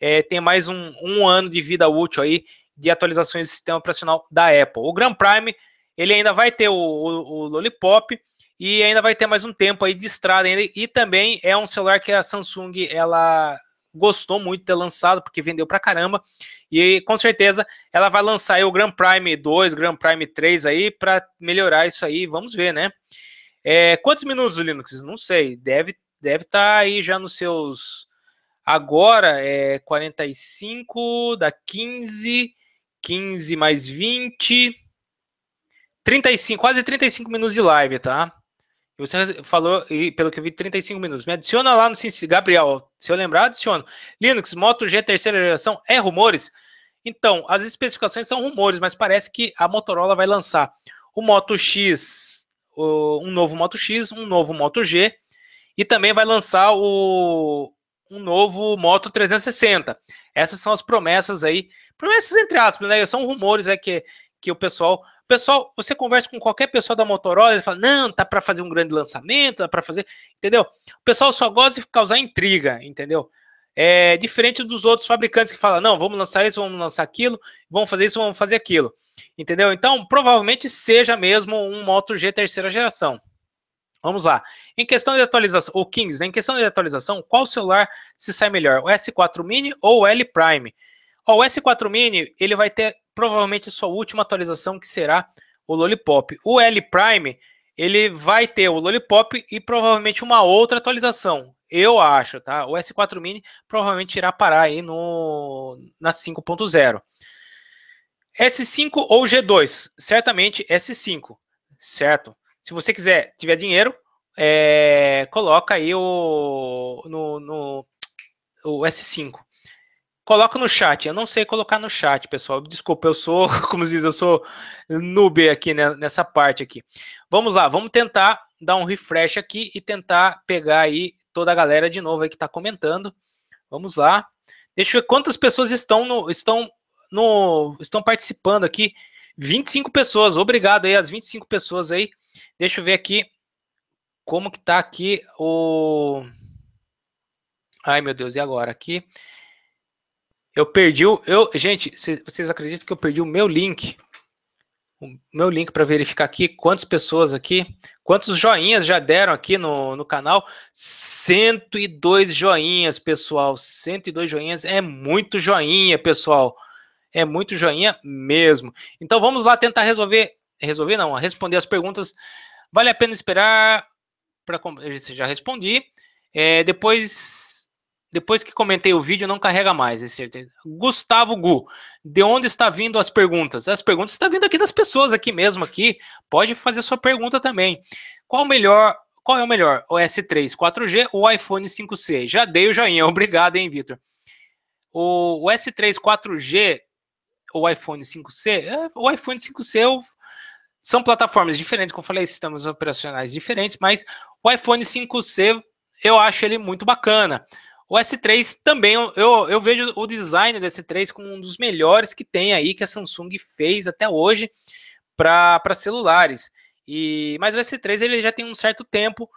é, tem mais um, um ano de vida útil aí de atualizações do sistema operacional da Apple. O Grand Prime, ele ainda vai ter o, o, o Lollipop, e ainda vai ter mais um tempo aí de estrada ainda, e também é um celular que a Samsung ela gostou muito de ter lançado, porque vendeu pra caramba. E com certeza ela vai lançar aí o Grand Prime 2, Grand Prime 3 aí, para melhorar isso aí. Vamos ver, né? É, quantos minutos, o Linux? Não sei. Deve estar deve tá aí já nos seus. Agora é 45, dá 15, 15 mais 20. 35, quase 35 minutos de live, tá? Você falou, e pelo que eu vi, 35 minutos. Me adiciona lá no Cincy. Gabriel, se eu lembrar, adiciono. Linux, Moto G terceira geração é rumores? Então, as especificações são rumores, mas parece que a Motorola vai lançar o Moto X, um novo Moto X, um novo Moto G, e também vai lançar o, um novo Moto 360. Essas são as promessas aí, promessas entre aspas, né? São rumores é que que o pessoal. Pessoal, você conversa com qualquer pessoa da Motorola, ele fala: não, tá para fazer um grande lançamento, dá para fazer. Entendeu? O pessoal só gosta de causar intriga, entendeu? É diferente dos outros fabricantes que falam: não, vamos lançar isso, vamos lançar aquilo, vamos fazer isso, vamos fazer aquilo. Entendeu? Então, provavelmente seja mesmo um Moto G terceira geração. Vamos lá. Em questão de atualização, o Kings, né? em questão de atualização, qual celular se sai melhor, o S4 Mini ou o L Prime? Ó, o S4 Mini, ele vai ter provavelmente sua última atualização, que será o Lollipop. O L Prime, ele vai ter o Lollipop e provavelmente uma outra atualização. Eu acho, tá? O S4 Mini provavelmente irá parar aí no na 5.0. S5 ou G2? Certamente S5, certo? Se você quiser, tiver dinheiro, é, coloca aí o no, no o S5. Coloca no chat. Eu não sei colocar no chat, pessoal. Desculpa, eu sou, como se diz, eu sou noob aqui né, nessa parte aqui. Vamos lá, vamos tentar dar um refresh aqui e tentar pegar aí toda a galera de novo aí que está comentando. Vamos lá. Deixa eu ver quantas pessoas estão no, estão no, estão participando aqui. 25 pessoas. Obrigado aí às 25 pessoas aí. Deixa eu ver aqui como que tá aqui o Ai, meu Deus, e agora aqui? Eu perdi o. Eu, gente, vocês acreditam que eu perdi o meu link? O meu link para verificar aqui quantas pessoas aqui, quantos joinhas já deram aqui no, no canal. 102 joinhas, pessoal. 102 joinhas é muito joinha, pessoal. É muito joinha mesmo. Então vamos lá tentar resolver. Resolver não, responder as perguntas. Vale a pena esperar para. Já respondi. É, depois depois que comentei o vídeo, não carrega mais, é certeza. Gustavo Gu, de onde está vindo as perguntas? As perguntas estão vindo aqui das pessoas, aqui mesmo, aqui. Pode fazer sua pergunta também. Qual o melhor qual é o melhor? O S3 4G ou o iPhone 5C? Já dei o joinha, obrigado, hein, Vitor. O, o, S3 4G ou iPhone 5C? É, o iPhone 5C eu, é são plataformas diferentes, como eu falei, sistemas operacionais diferentes, mas o iPhone 5C eu acho ele muito bacana. O S3 também, eu, eu vejo o design do S3 como um dos melhores que tem aí, que a Samsung fez até hoje para celulares. E Mas o S3 ele já tem um certo tempo,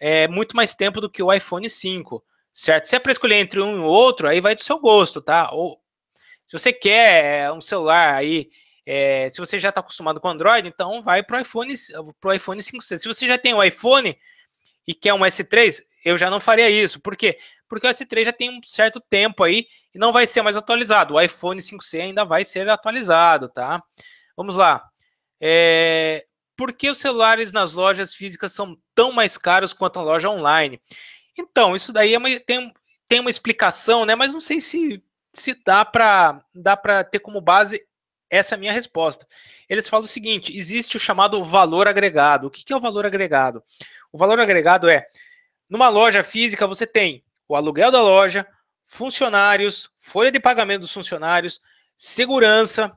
é, muito mais tempo do que o iPhone 5, certo? Se é para escolher entre um e outro, aí vai do seu gosto, tá? Ou se você quer é, um celular aí, é, se você já está acostumado com Android, então vai para o iPhone, pro iPhone 5C. Se você já tem o iPhone e quer um S3, eu já não faria isso, porque quê? porque o S3 já tem um certo tempo aí e não vai ser mais atualizado. O iPhone 5C ainda vai ser atualizado, tá? Vamos lá. É... Por que os celulares nas lojas físicas são tão mais caros quanto a loja online? Então, isso daí é uma, tem, tem uma explicação, né? Mas não sei se, se dá para dá ter como base essa é minha resposta. Eles falam o seguinte: existe o chamado valor agregado. O que é o valor agregado? O valor agregado é: numa loja física você tem o aluguel da loja, funcionários, folha de pagamento dos funcionários, segurança,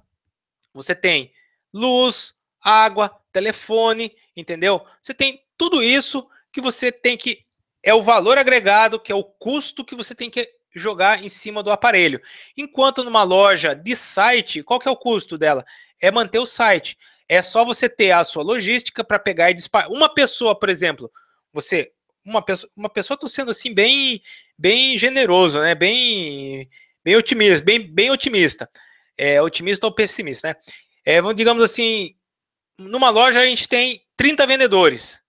você tem luz, água, telefone, entendeu? Você tem tudo isso que você tem que é o valor agregado, que é o custo que você tem que jogar em cima do aparelho. Enquanto numa loja de site, qual que é o custo dela? É manter o site. É só você ter a sua logística para pegar e disparar. Uma pessoa, por exemplo, você uma pessoa, uma pessoa tô sendo assim bem bem generoso, né? Bem bem otimista, bem bem otimista. É, otimista ou pessimista, né? É, vamos digamos assim, numa loja a gente tem 30 vendedores.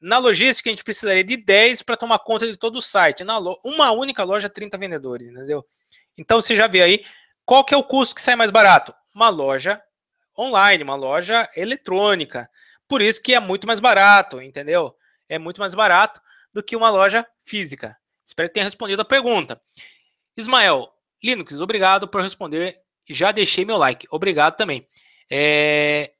Na logística a gente precisaria de 10 para tomar conta de todo o site. Na lo... uma única loja 30 vendedores, entendeu? Então você já vê aí qual que é o custo que sai mais barato? Uma loja online, uma loja eletrônica. Por isso que é muito mais barato, entendeu? é muito mais barato do que uma loja física. Espero que tenha respondido a pergunta. Ismael, Linux, obrigado por responder. Já deixei meu like. Obrigado também. É...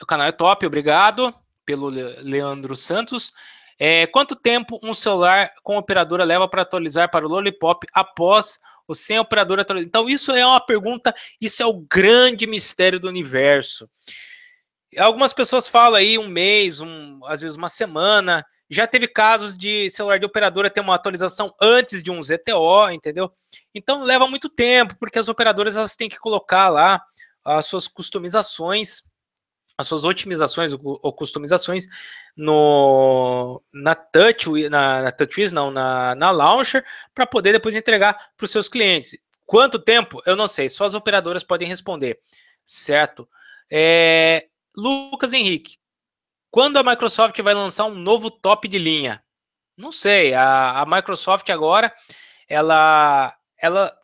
O canal é top, obrigado pelo Leandro Santos. É... Quanto tempo um celular com operadora leva para atualizar para o Lollipop após o sem operadora atualizar? Então, isso é uma pergunta, isso é o grande mistério do universo. Algumas pessoas falam aí um mês, um, às vezes uma semana. Já teve casos de celular de operadora ter uma atualização antes de um ZTO, entendeu? Então leva muito tempo, porque as operadoras elas têm que colocar lá as suas customizações, as suas otimizações ou customizações no na Touch, na, na TouchWiz, não, na, na Launcher, para poder depois entregar para os seus clientes. Quanto tempo? Eu não sei, só as operadoras podem responder, certo? É, Lucas Henrique, quando a Microsoft vai lançar um novo top de linha? Não sei. A, a Microsoft agora, ela, ela,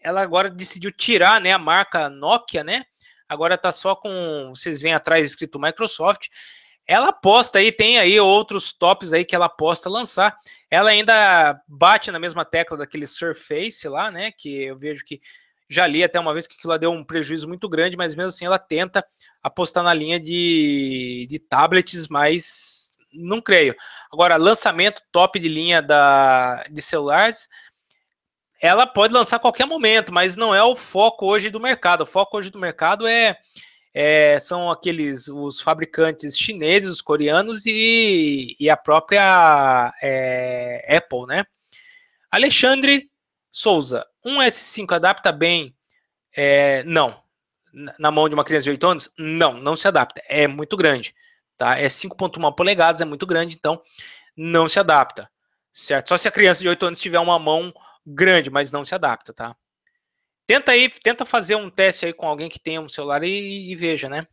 ela agora decidiu tirar, né, a marca Nokia, né? Agora tá só com, vocês vem atrás escrito Microsoft. Ela aposta aí, tem aí outros tops aí que ela aposta lançar. Ela ainda bate na mesma tecla daquele Surface lá, né? Que eu vejo que já li até uma vez que aquilo lá deu um prejuízo muito grande, mas mesmo assim ela tenta apostar na linha de, de tablets, mas não creio. Agora, lançamento top de linha da, de celulares, ela pode lançar a qualquer momento, mas não é o foco hoje do mercado. O foco hoje do mercado é, é são aqueles os fabricantes chineses, os coreanos e, e a própria é, Apple, né? Alexandre Souza, um S5 adapta bem? É, não. Na mão de uma criança de 8 anos? Não, não se adapta. É muito grande. Tá? É 5.1 polegadas, é muito grande, então não se adapta. Certo? Só se a criança de 8 anos tiver uma mão grande, mas não se adapta, tá? Tenta aí, tenta fazer um teste aí com alguém que tenha um celular e, e veja, né?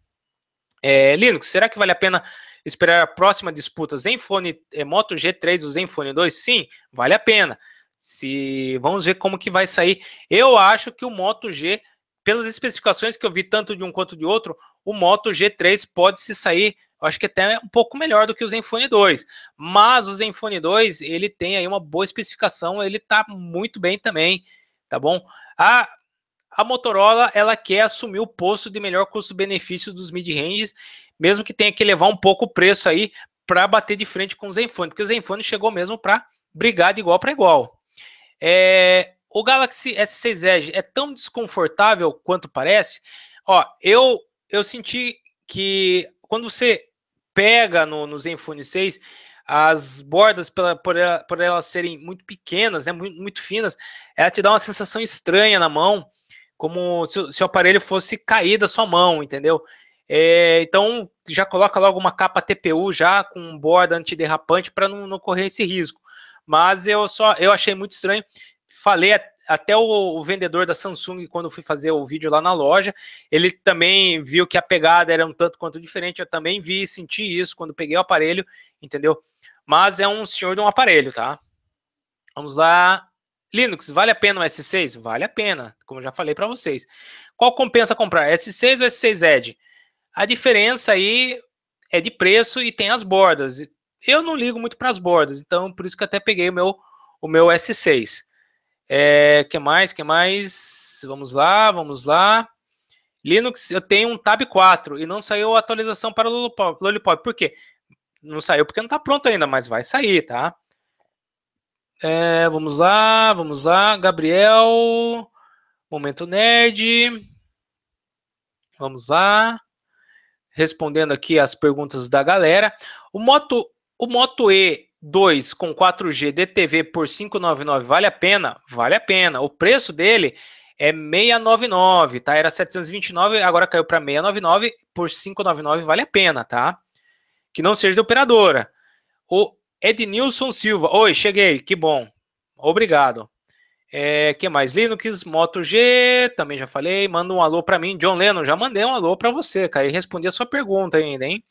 É, Linux, será que vale a pena esperar a próxima disputa Zenfone é, Moto G3 ou Zenfone 2? Sim, vale a pena. Se vamos ver como que vai sair. Eu acho que o Moto G, pelas especificações que eu vi tanto de um quanto de outro, o Moto G3 pode se sair, acho que até um pouco melhor do que o Zenfone 2. Mas o Zenfone 2, ele tem aí uma boa especificação, ele tá muito bem também, tá bom? A a Motorola ela quer assumir o posto de melhor custo-benefício dos mid-ranges, mesmo que tenha que levar um pouco o preço aí para bater de frente com o Zenfone, porque o Zenfone chegou mesmo para brigar de igual para igual, é, o Galaxy S6 Edge é tão desconfortável quanto parece? Ó, eu, eu senti que quando você pega no, no Zenfone 6, as bordas, pela, por, ela, por elas serem muito pequenas, né, muito, muito, finas, ela te dá uma sensação estranha na mão, como se, se o aparelho fosse cair da sua mão, entendeu? É, então, já coloca logo uma capa TPU já com borda antiderrapante para não, não correr esse risco. Mas eu só eu achei muito estranho. Falei até o, o vendedor da Samsung, quando fui fazer o vídeo lá na loja, ele também viu que a pegada era um tanto quanto diferente. Eu também vi e senti isso quando peguei o aparelho, entendeu? Mas é um senhor de um aparelho, tá? Vamos lá. Linux, vale a pena o S6? Vale a pena, como eu já falei para vocês. Qual compensa comprar, S6 ou S6 Edge? A diferença aí é de preço e tem as bordas. Eu não ligo muito para as bordas, então por isso que até peguei o meu, o meu S6. É, que mais? Que mais? Vamos lá, vamos lá. Linux, eu tenho um Tab 4 e não saiu a atualização para o Lollipop. Por quê? Não saiu porque não está pronto ainda, mas vai sair, tá? É, vamos lá, vamos lá. Gabriel, Momento Nerd. Vamos lá. Respondendo aqui as perguntas da galera. O Moto o Moto E 2 com 4G DTV por 599 vale a pena? Vale a pena. O preço dele é 699, tá? Era 729, agora caiu para 699 por 599 vale a pena, tá? Que não seja de operadora. O Ednilson Silva. Oi, cheguei, que bom. Obrigado. É, que mais? Linux, Moto G, também já falei. Manda um alô para mim, John Lennon. Já mandei um alô para você, cara. E respondi a sua pergunta ainda, hein?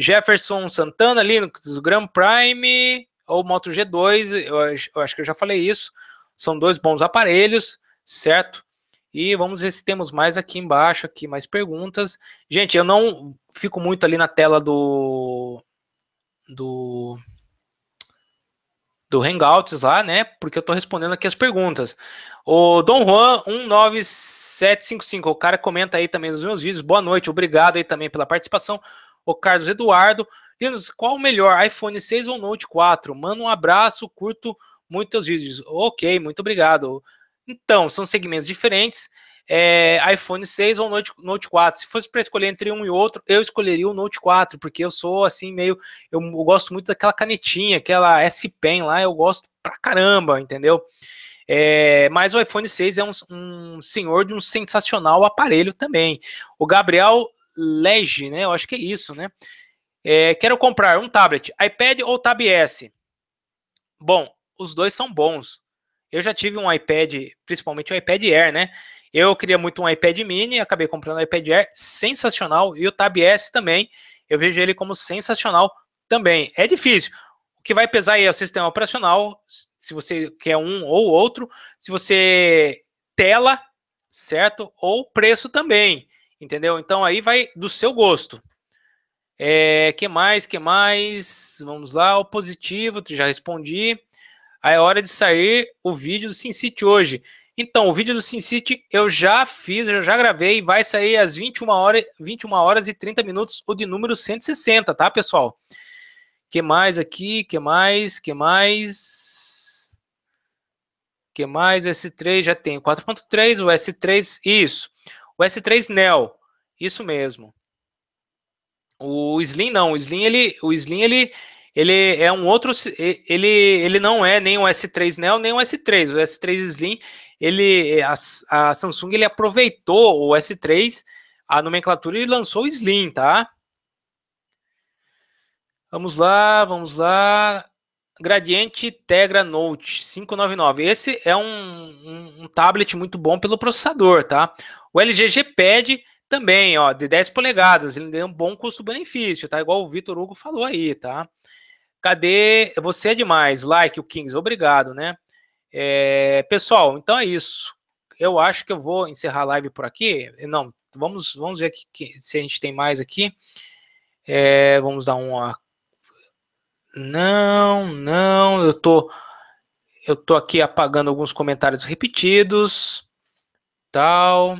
Jefferson Santana, Linux, Grand Prime ou Moto G2, eu acho que eu já falei isso. São dois bons aparelhos, certo? E vamos ver se temos mais aqui embaixo, aqui mais perguntas. Gente, eu não fico muito ali na tela do do do Hangouts lá, né? Porque eu tô respondendo aqui as perguntas. O Dom Juan 19755, o cara comenta aí também nos meus vídeos. Boa noite, obrigado aí também pela participação o Carlos Eduardo. Diz, qual o melhor, iPhone 6 ou Note 4? Manda um abraço, curto muito teus vídeos. Ok, muito obrigado. Então, são segmentos diferentes. É, iPhone 6 ou Note, Note 4. Se fosse para escolher entre um e outro, eu escolheria o Note 4, porque eu sou assim meio. Eu, eu gosto muito daquela canetinha, aquela S-Pen lá, eu gosto pra caramba, entendeu? É, mas o iPhone 6 é um, um, senhor de um sensacional aparelho também. O Gabriel Lege, né? Eu acho que é isso, né? É, quero comprar um tablet, iPad ou Tab S? Bom, os dois são bons. Eu já tive um iPad, principalmente um iPad Air, né? Eu queria muito um iPad mini, acabei comprando um iPad Air, sensacional, e o Tab S também. Eu vejo ele como sensacional também. É difícil. O que vai pesar aí é o sistema operacional, se você quer um ou outro, se você tela, certo? Ou preço também. Entendeu? Então aí vai do seu gosto. É, que mais, que mais? Vamos lá, o positivo, já respondi. Aí é hora de sair o vídeo do SimCity hoje. Então, o vídeo do SimCity eu já fiz, eu já gravei, vai sair às 21 horas, 21 horas e 30 minutos, o de número 160, tá, pessoal? Que mais aqui? Que mais? Que mais? Que mais? O S3 já tem 4.3, o S3, isso. isso. O S3 Neo, isso mesmo. O Slim não, o Slim ele, o Slim ele, ele é um outro, ele, ele não é nem o S3 Neo nem o S3. O S3 Slim, ele, a, a Samsung ele aproveitou o S3, a nomenclatura e lançou o Slim, tá? Vamos lá, vamos lá. Gradiente Tegra Note 599. Esse é um, um, um tablet muito bom pelo processador, tá? O LGG pede também, ó, de 10 polegadas, ele tem um bom custo-benefício, tá? Igual o Vitor Hugo falou aí, tá? Cadê você é demais? Like o Kings, obrigado, né? É, pessoal, então é isso. Eu acho que eu vou encerrar a live por aqui. Não, vamos, vamos ver aqui, que, se a gente tem mais aqui. É, vamos dar uma. Não, não, eu tô, eu tô aqui apagando alguns comentários repetidos. Tal.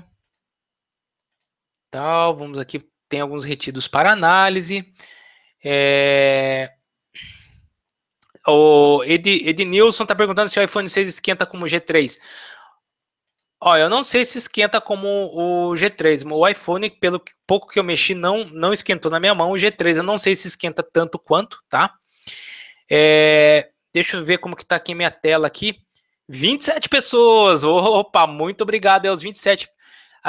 Tal, vamos aqui, tem alguns retidos para análise. É... O Ed, Ednilson está perguntando se o iPhone 6 esquenta como o G3. Olha, eu não sei se esquenta como o G3. O iPhone, pelo pouco que eu mexi, não, não esquentou na minha mão. O G3, eu não sei se esquenta tanto quanto, tá? É... Deixa eu ver como que tá aqui minha tela aqui. 27 pessoas! Opa, muito obrigado aos é 27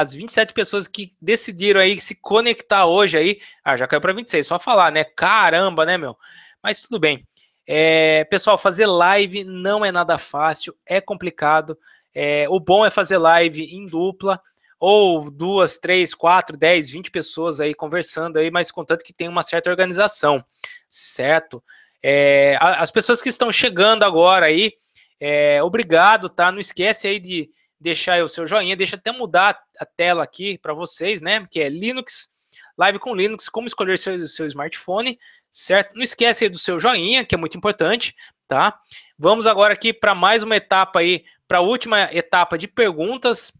as 27 pessoas que decidiram aí se conectar hoje aí. Ah, já caiu para 26, só falar, né? Caramba, né, meu? Mas tudo bem. É, pessoal, fazer live não é nada fácil, é complicado. É, o bom é fazer live em dupla, ou duas, três, quatro, dez, vinte pessoas aí conversando aí, mas contanto que tem uma certa organização, certo? É, as pessoas que estão chegando agora aí, é, obrigado, tá? Não esquece aí de deixar aí o seu joinha, deixa até mudar a tela aqui para vocês, né? Que é Linux, live com Linux, como escolher seu, seu smartphone, certo? Não esquece aí do seu joinha, que é muito importante, tá? Vamos agora aqui para mais uma etapa aí, para a última etapa de perguntas,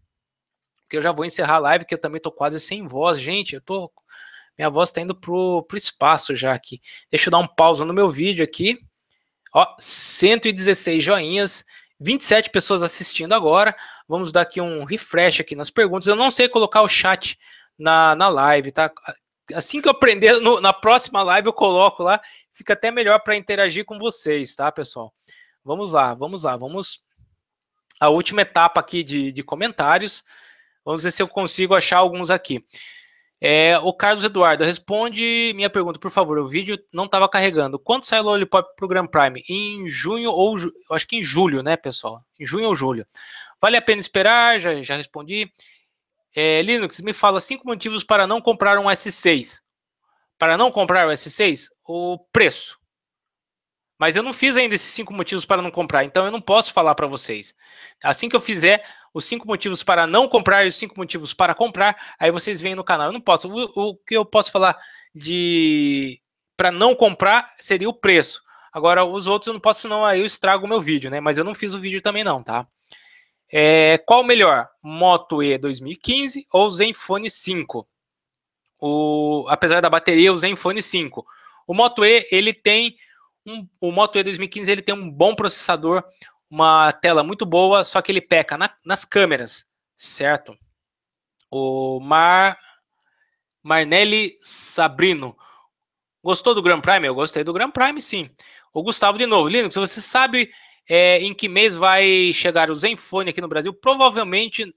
que eu já vou encerrar a live, que eu também tô quase sem voz, gente, eu tô... Minha voz tá indo pro, pro espaço já aqui. Deixa eu dar um pausa no meu vídeo aqui. Ó, 116 joinhas, 27 pessoas assistindo agora. Vamos dar aqui um refresh aqui nas perguntas. Eu não sei colocar o chat na, na live, tá? Assim que eu aprender no, na próxima live, eu coloco lá. Fica até melhor para interagir com vocês, tá, pessoal? Vamos lá, vamos lá, vamos. A última etapa aqui de, de comentários. Vamos ver se eu consigo achar alguns aqui. É, o Carlos Eduardo, responde minha pergunta, por favor. O vídeo não estava carregando. Quando sai o Lollipop o Grand Prime? Em junho ou... Ju... Acho que em julho, né, pessoal? Em junho ou julho. Vale a pena esperar? Já, já respondi. É, Linux, me fala cinco motivos para não comprar um S6. Para não comprar o S6, o preço. Mas eu não fiz ainda esses cinco motivos para não comprar, então eu não posso falar para vocês. Assim que eu fizer os cinco motivos para não comprar e os cinco motivos para comprar, aí vocês vêm no canal. Eu não posso. O, o que eu posso falar de para não comprar seria o preço. Agora, os outros eu não posso, senão aí eu estrago o meu vídeo, né? Mas eu não fiz o vídeo também não, tá? É, qual o melhor? Moto E 2015 ou Zenfone 5? O, apesar da bateria, o Zenfone 5. O Moto E, ele tem um, o Moto E 2015 ele tem um bom processador, uma tela muito boa, só que ele peca na, nas câmeras, certo? O Mar Marnelli Sabrino. Gostou do Grand Prime? Eu gostei do Grand Prime, sim. O Gustavo de novo. Linux, você sabe é, em que mês vai chegar o Zenfone aqui no Brasil? Provavelmente,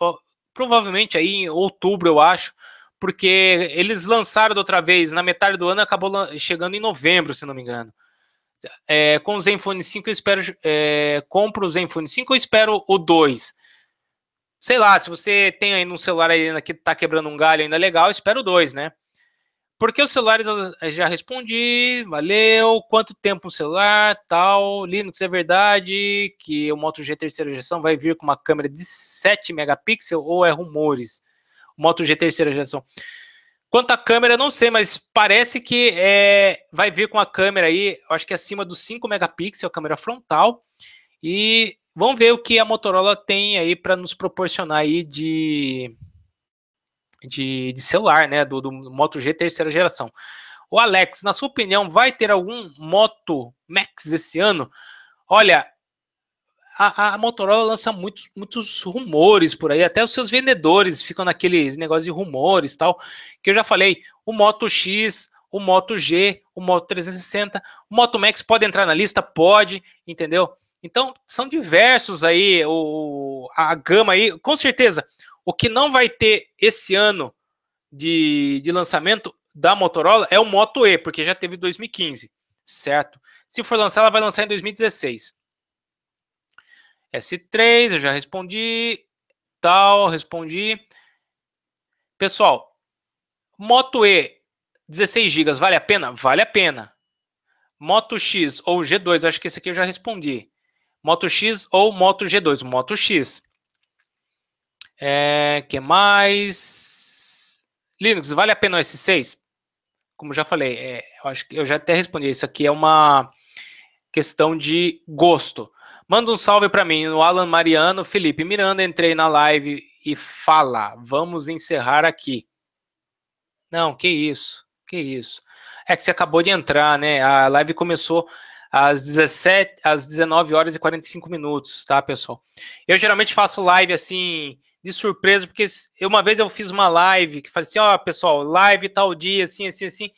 ó, provavelmente aí em outubro, eu acho porque eles lançaram da outra vez, na metade do ano, acabou chegando em novembro, se não me engano. É, com o Zenfone 5, eu espero. É, compro o Zenfone 5 ou espero o 2? Sei lá, se você tem aí um celular ainda que tá quebrando um galho ainda legal, espero o 2, né? Porque os celulares já respondi, valeu, quanto tempo o celular, tal, Linux é verdade, que o Moto G terceira geração vai vir com uma câmera de 7 megapixels ou é rumores? Moto G terceira geração. Quanto à câmera, não sei, mas parece que é, vai vir com a câmera aí, acho que acima dos 5 megapixels, a câmera frontal. E vamos ver o que a Motorola tem aí para nos proporcionar aí de, de, de celular, né? Do, do, Moto G terceira geração. O Alex, na sua opinião, vai ter algum Moto Max esse ano? Olha, a, a, Motorola lança muitos, muitos rumores por aí, até os seus vendedores ficam naqueles negócio de rumores tal, que eu já falei, o Moto X, o Moto G, o Moto 360, o Moto Max pode entrar na lista? Pode, entendeu? Então, são diversos aí o, a gama aí, com certeza. O que não vai ter esse ano de, de lançamento da Motorola é o Moto E, porque já teve 2015, certo? Se for lançar, ela vai lançar em 2016. S3, eu já respondi. Tal, respondi. Pessoal, Moto E 16 GB vale a pena? Vale a pena. Moto X ou G2, acho que esse aqui eu já respondi. Moto X ou Moto G2, Moto X. É, que mais? Linux, vale a pena o S6? Como já falei, é, eu acho que eu já até respondi. Isso aqui é uma questão de gosto. Manda um salve para mim, no Alan Mariano, Felipe Miranda, entrei na live e fala, vamos encerrar aqui. Não, que isso, que isso. É que você acabou de entrar, né? A live começou às 17, às 19 horas e 45 minutos, tá, pessoal? Eu geralmente faço live assim de surpresa, porque uma vez eu fiz uma live que falei assim, ó, oh, pessoal, live tal dia, assim, assim, assim.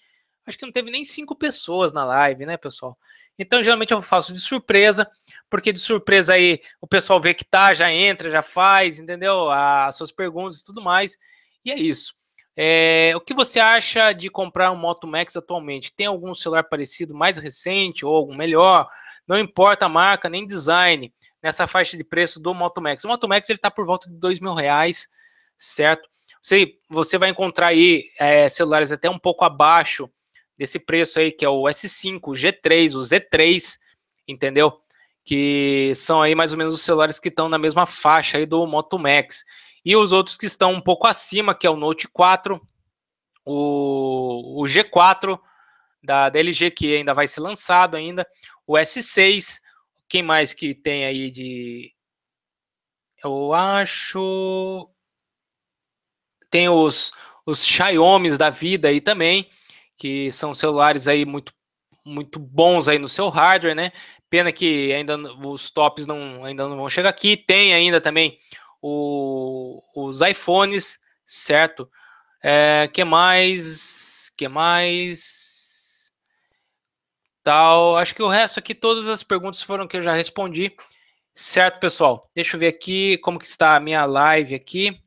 Acho que não teve nem cinco pessoas na live, né, pessoal? Então, geralmente eu faço de surpresa, porque de surpresa aí o pessoal vê que tá, já entra, já faz, entendeu? As suas perguntas e tudo mais. E é isso. É, o que você acha de comprar um Moto Max atualmente? Tem algum celular parecido mais recente ou algum melhor? Não importa a marca nem design nessa faixa de preço do Moto Max. O Moto Max ele está por volta de dois mil reais, certo? Você, você vai encontrar aí é, celulares até um pouco abaixo desse preço aí, que é o S5, o G3, o Z3, entendeu? Que são aí mais ou menos os celulares que estão na mesma faixa aí do Moto Max. E os outros que estão um pouco acima, que é o Note 4, o, o G4 da, da LG, que ainda vai ser lançado ainda, o S6, quem mais que tem aí de... Eu acho... Tem os, os Xiaomi's da vida aí também, que são celulares aí muito, muito bons aí no seu hardware, né? Pena que ainda os tops não, ainda não vão chegar aqui. Tem ainda também o, os iPhones, certo? É, que mais? Que mais? Tal. Acho que o resto aqui, todas as perguntas foram que eu já respondi. Certo, pessoal? Deixa eu ver aqui como que está a minha live aqui.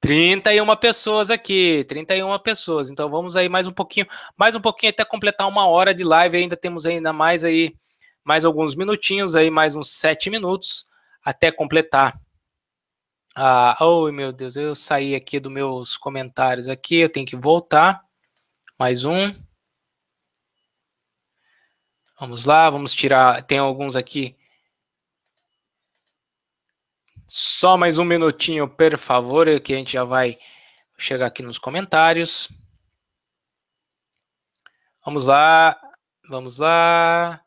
31 pessoas aqui, 31 pessoas. Então vamos aí mais um pouquinho, mais um pouquinho até completar uma hora de live. Ainda temos ainda mais aí, mais alguns minutinhos aí, mais uns sete minutos até completar. Ah, oh meu Deus, eu saí aqui dos meus comentários aqui, eu tenho que voltar. Mais um. Vamos lá, vamos tirar. Tem alguns aqui só mais um minutinho, por favor, que a gente já vai chegar aqui nos comentários. Vamos lá, vamos lá.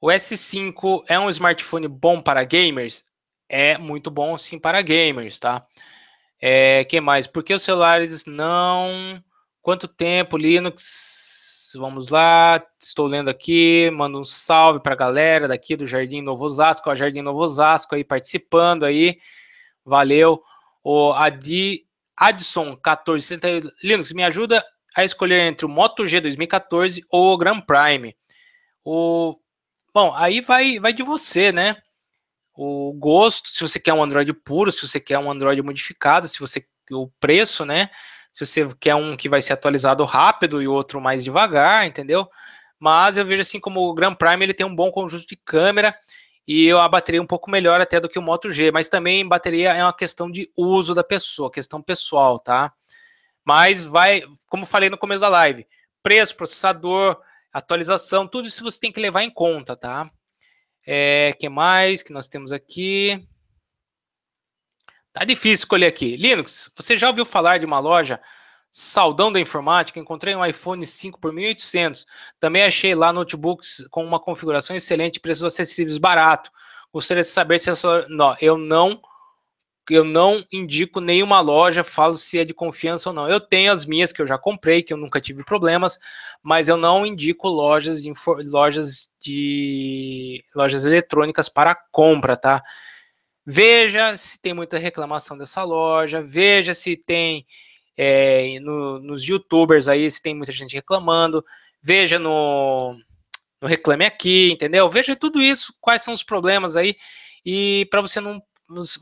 O S5 é um smartphone bom para gamers? É muito bom sim para gamers, tá? É, que mais? Por que os celulares não. Quanto tempo Linux Vamos lá, estou lendo aqui, mando um salve para a galera daqui do Jardim Novo Osasco, a Jardim Novo Osasco aí participando aí, valeu. O Adi, Adson 1470 Linux, me ajuda a escolher entre o Moto G 2014 ou o Grand Prime. O bom, aí vai vai de você, né? O gosto, se você quer um Android puro, se você quer um Android modificado, se você o preço, né? se você quer um que vai ser atualizado rápido e outro mais devagar, entendeu? Mas eu vejo assim como o Grand Prime ele tem um bom conjunto de câmera e a bateria é um pouco melhor até do que o Moto G, mas também bateria é uma questão de uso da pessoa, questão pessoal, tá? Mas vai, como falei no começo da live, preço, processador, atualização, tudo isso você tem que levar em conta, tá? É, que mais que nós temos aqui? Tá difícil escolher aqui. Linux, você já ouviu falar de uma loja Saudão da Informática? Encontrei um iPhone 5 por 1.800. Também achei lá notebooks com uma configuração excelente, preços acessíveis, barato. Gostaria de saber se essa... Não, eu não eu não indico nenhuma loja, falo se é de confiança ou não. Eu tenho as minhas que eu já comprei, que eu nunca tive problemas, mas eu não indico lojas de lojas de lojas eletrônicas para compra, tá? Veja se tem muita reclamação dessa loja, veja se tem é, no, nos youtubers aí, se tem muita gente reclamando, veja no, no Reclame Aqui, entendeu? Veja tudo isso, quais são os problemas aí, e para você não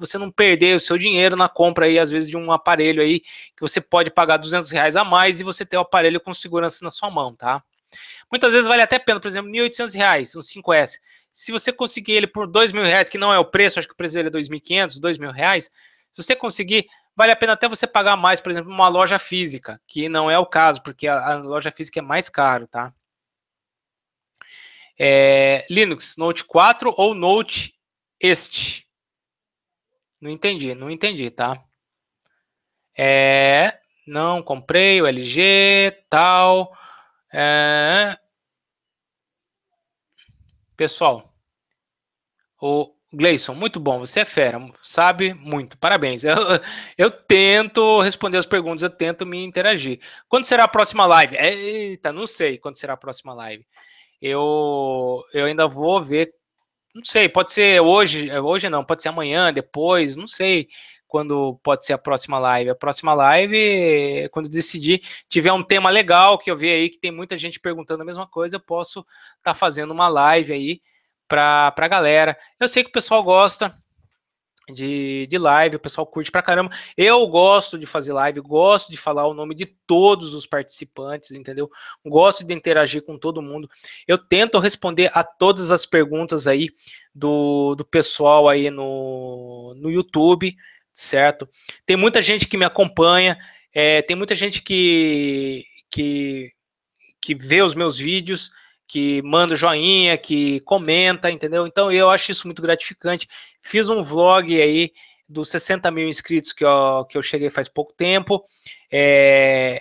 você não perder o seu dinheiro na compra aí, às vezes, de um aparelho aí, que você pode pagar 200 reais a mais e você ter o aparelho com segurança na sua mão, tá? Muitas vezes vale até pena, por exemplo, 1.800 reais, um 5S. Se você conseguir ele por dois mil reais, que não é o preço, acho que o preço dele é dois mil quinhentos, dois mil reais. Se você conseguir, vale a pena até você pagar mais, por exemplo, uma loja física, que não é o caso, porque a, a loja física é mais caro, tá? É, Linux, Note 4 ou Note este? Não entendi, não entendi, tá? É, não comprei o LG, tal. É... Pessoal, o Gleison, muito bom, você é fera, sabe muito, parabéns. Eu, eu, tento responder as perguntas, eu tento me interagir. Quando será a próxima live? Eita, não sei quando será a próxima live. Eu, eu ainda vou ver, não sei, pode ser hoje, hoje não, pode ser amanhã, depois, não sei quando pode ser a próxima live. A próxima live, quando decidir, tiver um tema legal que eu vejo aí, que tem muita gente perguntando a mesma coisa, eu posso estar tá fazendo uma live aí para a galera. Eu sei que o pessoal gosta de, de live, o pessoal curte pra caramba. Eu gosto de fazer live, gosto de falar o nome de todos os participantes, entendeu? Gosto de interagir com todo mundo. Eu tento responder a todas as perguntas aí do, do pessoal aí no, no YouTube, certo? Tem muita gente que me acompanha, é, tem muita gente que, que, que vê os meus vídeos que manda joinha, que comenta, entendeu? Então eu acho isso muito gratificante. Fiz um vlog aí dos 60 mil inscritos que eu, que eu cheguei faz pouco tempo. É,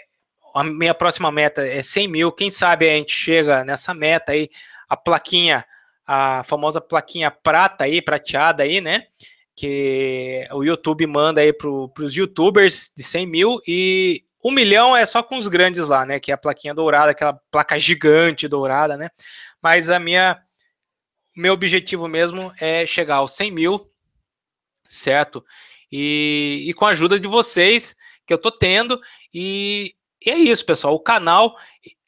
a minha próxima meta é 100 mil. Quem sabe a gente chega nessa meta aí, a plaquinha, a famosa plaquinha prata aí, prateada aí, né? Que o YouTube manda aí para os youtubers de 100 mil e um milhão é só com os grandes lá, né? Que é a plaquinha dourada, aquela placa gigante dourada, né? Mas a minha, meu objetivo mesmo é chegar aos 100 mil, certo? E, e com a ajuda de vocês que eu tô tendo e, e é isso, pessoal. O canal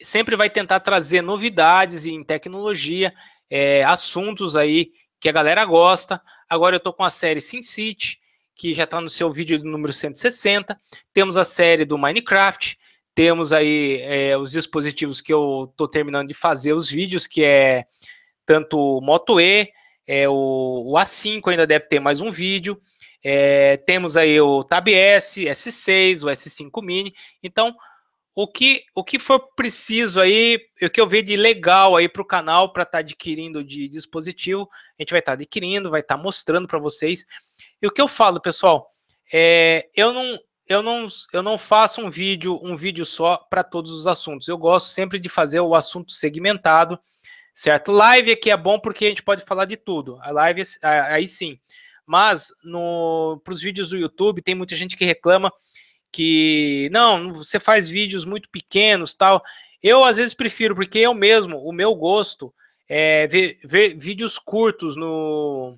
sempre vai tentar trazer novidades em tecnologia, é, assuntos aí que a galera gosta. Agora eu tô com a série Sin City, que já está no seu vídeo número 160. Temos a série do Minecraft. Temos aí é, os dispositivos que eu estou terminando de fazer os vídeos, que é tanto o Moto E, é, o, o A5 ainda deve ter mais um vídeo. É, temos aí o Tab S, S6, o S5 Mini. Então, o que, o que for preciso aí, o que eu vejo de legal aí para o canal para estar tá adquirindo de dispositivo, a gente vai estar tá adquirindo, vai estar tá mostrando para vocês. E o que eu falo, pessoal, é, eu não eu não, eu não faço um vídeo um vídeo só para todos os assuntos. Eu gosto sempre de fazer o assunto segmentado, certo? Live aqui é bom porque a gente pode falar de tudo. A live aí sim. Mas para os vídeos do YouTube tem muita gente que reclama que não, você faz vídeos muito pequenos, tal. Eu às vezes prefiro porque eu mesmo, o meu gosto é ver, ver vídeos curtos no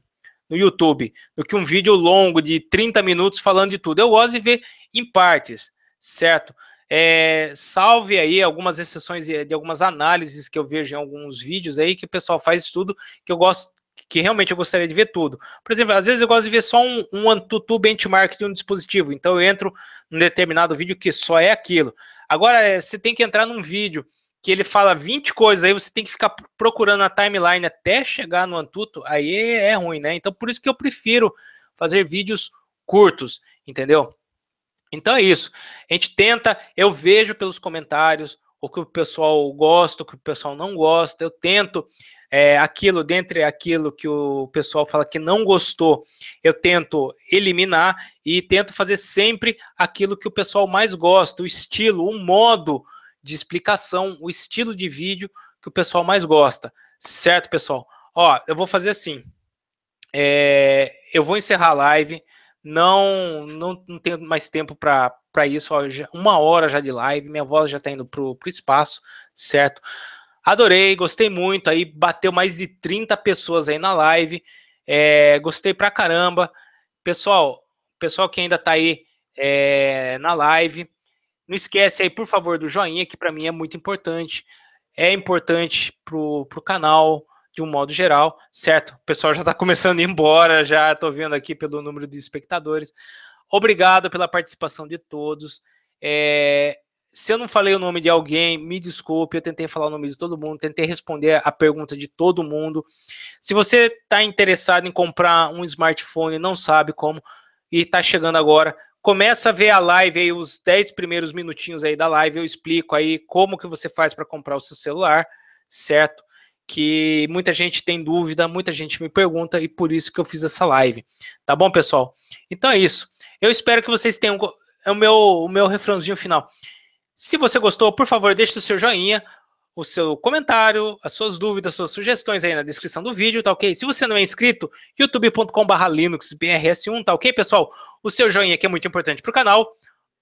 no YouTube do que um vídeo longo de 30 minutos falando de tudo. Eu gosto de ver em partes, certo? É, salve aí algumas exceções de algumas análises que eu vejo em alguns vídeos aí que o pessoal faz tudo que eu gosto que realmente eu gostaria de ver tudo. Por exemplo, às vezes eu gosto de ver só um, um Antutu benchmark de um dispositivo, então eu entro num determinado vídeo que só é aquilo. Agora, é, você tem que entrar num vídeo que ele fala 20 coisas, aí você tem que ficar procurando a timeline até chegar no Antuto, aí é ruim, né? Então por isso que eu prefiro fazer vídeos curtos, entendeu? Então é isso. A gente tenta, eu vejo pelos comentários o que o pessoal gosta, o que o pessoal não gosta, eu tento é, aquilo, dentre aquilo que o pessoal fala que não gostou, eu tento eliminar e tento fazer sempre aquilo que o pessoal mais gosta, o estilo, o modo de explicação, o estilo de vídeo que o pessoal mais gosta. Certo, pessoal? Ó, eu vou fazer assim. É, eu vou encerrar a live. Não, não, não tenho mais tempo para isso. Ó, já, uma hora já de live. Minha voz já está indo para o espaço, certo? Adorei, gostei muito. Aí bateu mais de 30 pessoas aí na live. É, gostei pra caramba. Pessoal, pessoal que ainda está aí é, na live, não esquece aí, por favor, do joinha, que para mim é muito importante. É importante pro, pro canal, de um modo geral, certo? O pessoal já está começando a ir embora, já estou vendo aqui pelo número de espectadores. Obrigado pela participação de todos. É, se eu não falei o nome de alguém, me desculpe, eu tentei falar o nome de todo mundo, tentei responder a pergunta de todo mundo. Se você está interessado em comprar um smartphone, não sabe como, e está chegando agora, começa a ver a live aí, os 10 primeiros minutinhos aí da live, eu explico aí como que você faz para comprar o seu celular, certo? Que muita gente tem dúvida, muita gente me pergunta e por isso que eu fiz essa live. Tá bom, pessoal? Então é isso. Eu espero que vocês tenham é o meu o meu refrãozinho final. Se você gostou, por favor, deixe o seu joinha, o seu comentário, as suas dúvidas, as suas sugestões aí na descrição do vídeo, tá ok? Se você não é inscrito, youtube.com/linuxbrs1, tá ok, pessoal? o seu joinha que é muito importante para o canal.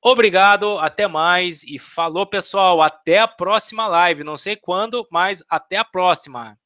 Obrigado, até mais e falou pessoal, até a próxima live. Não sei quando, mas até a próxima.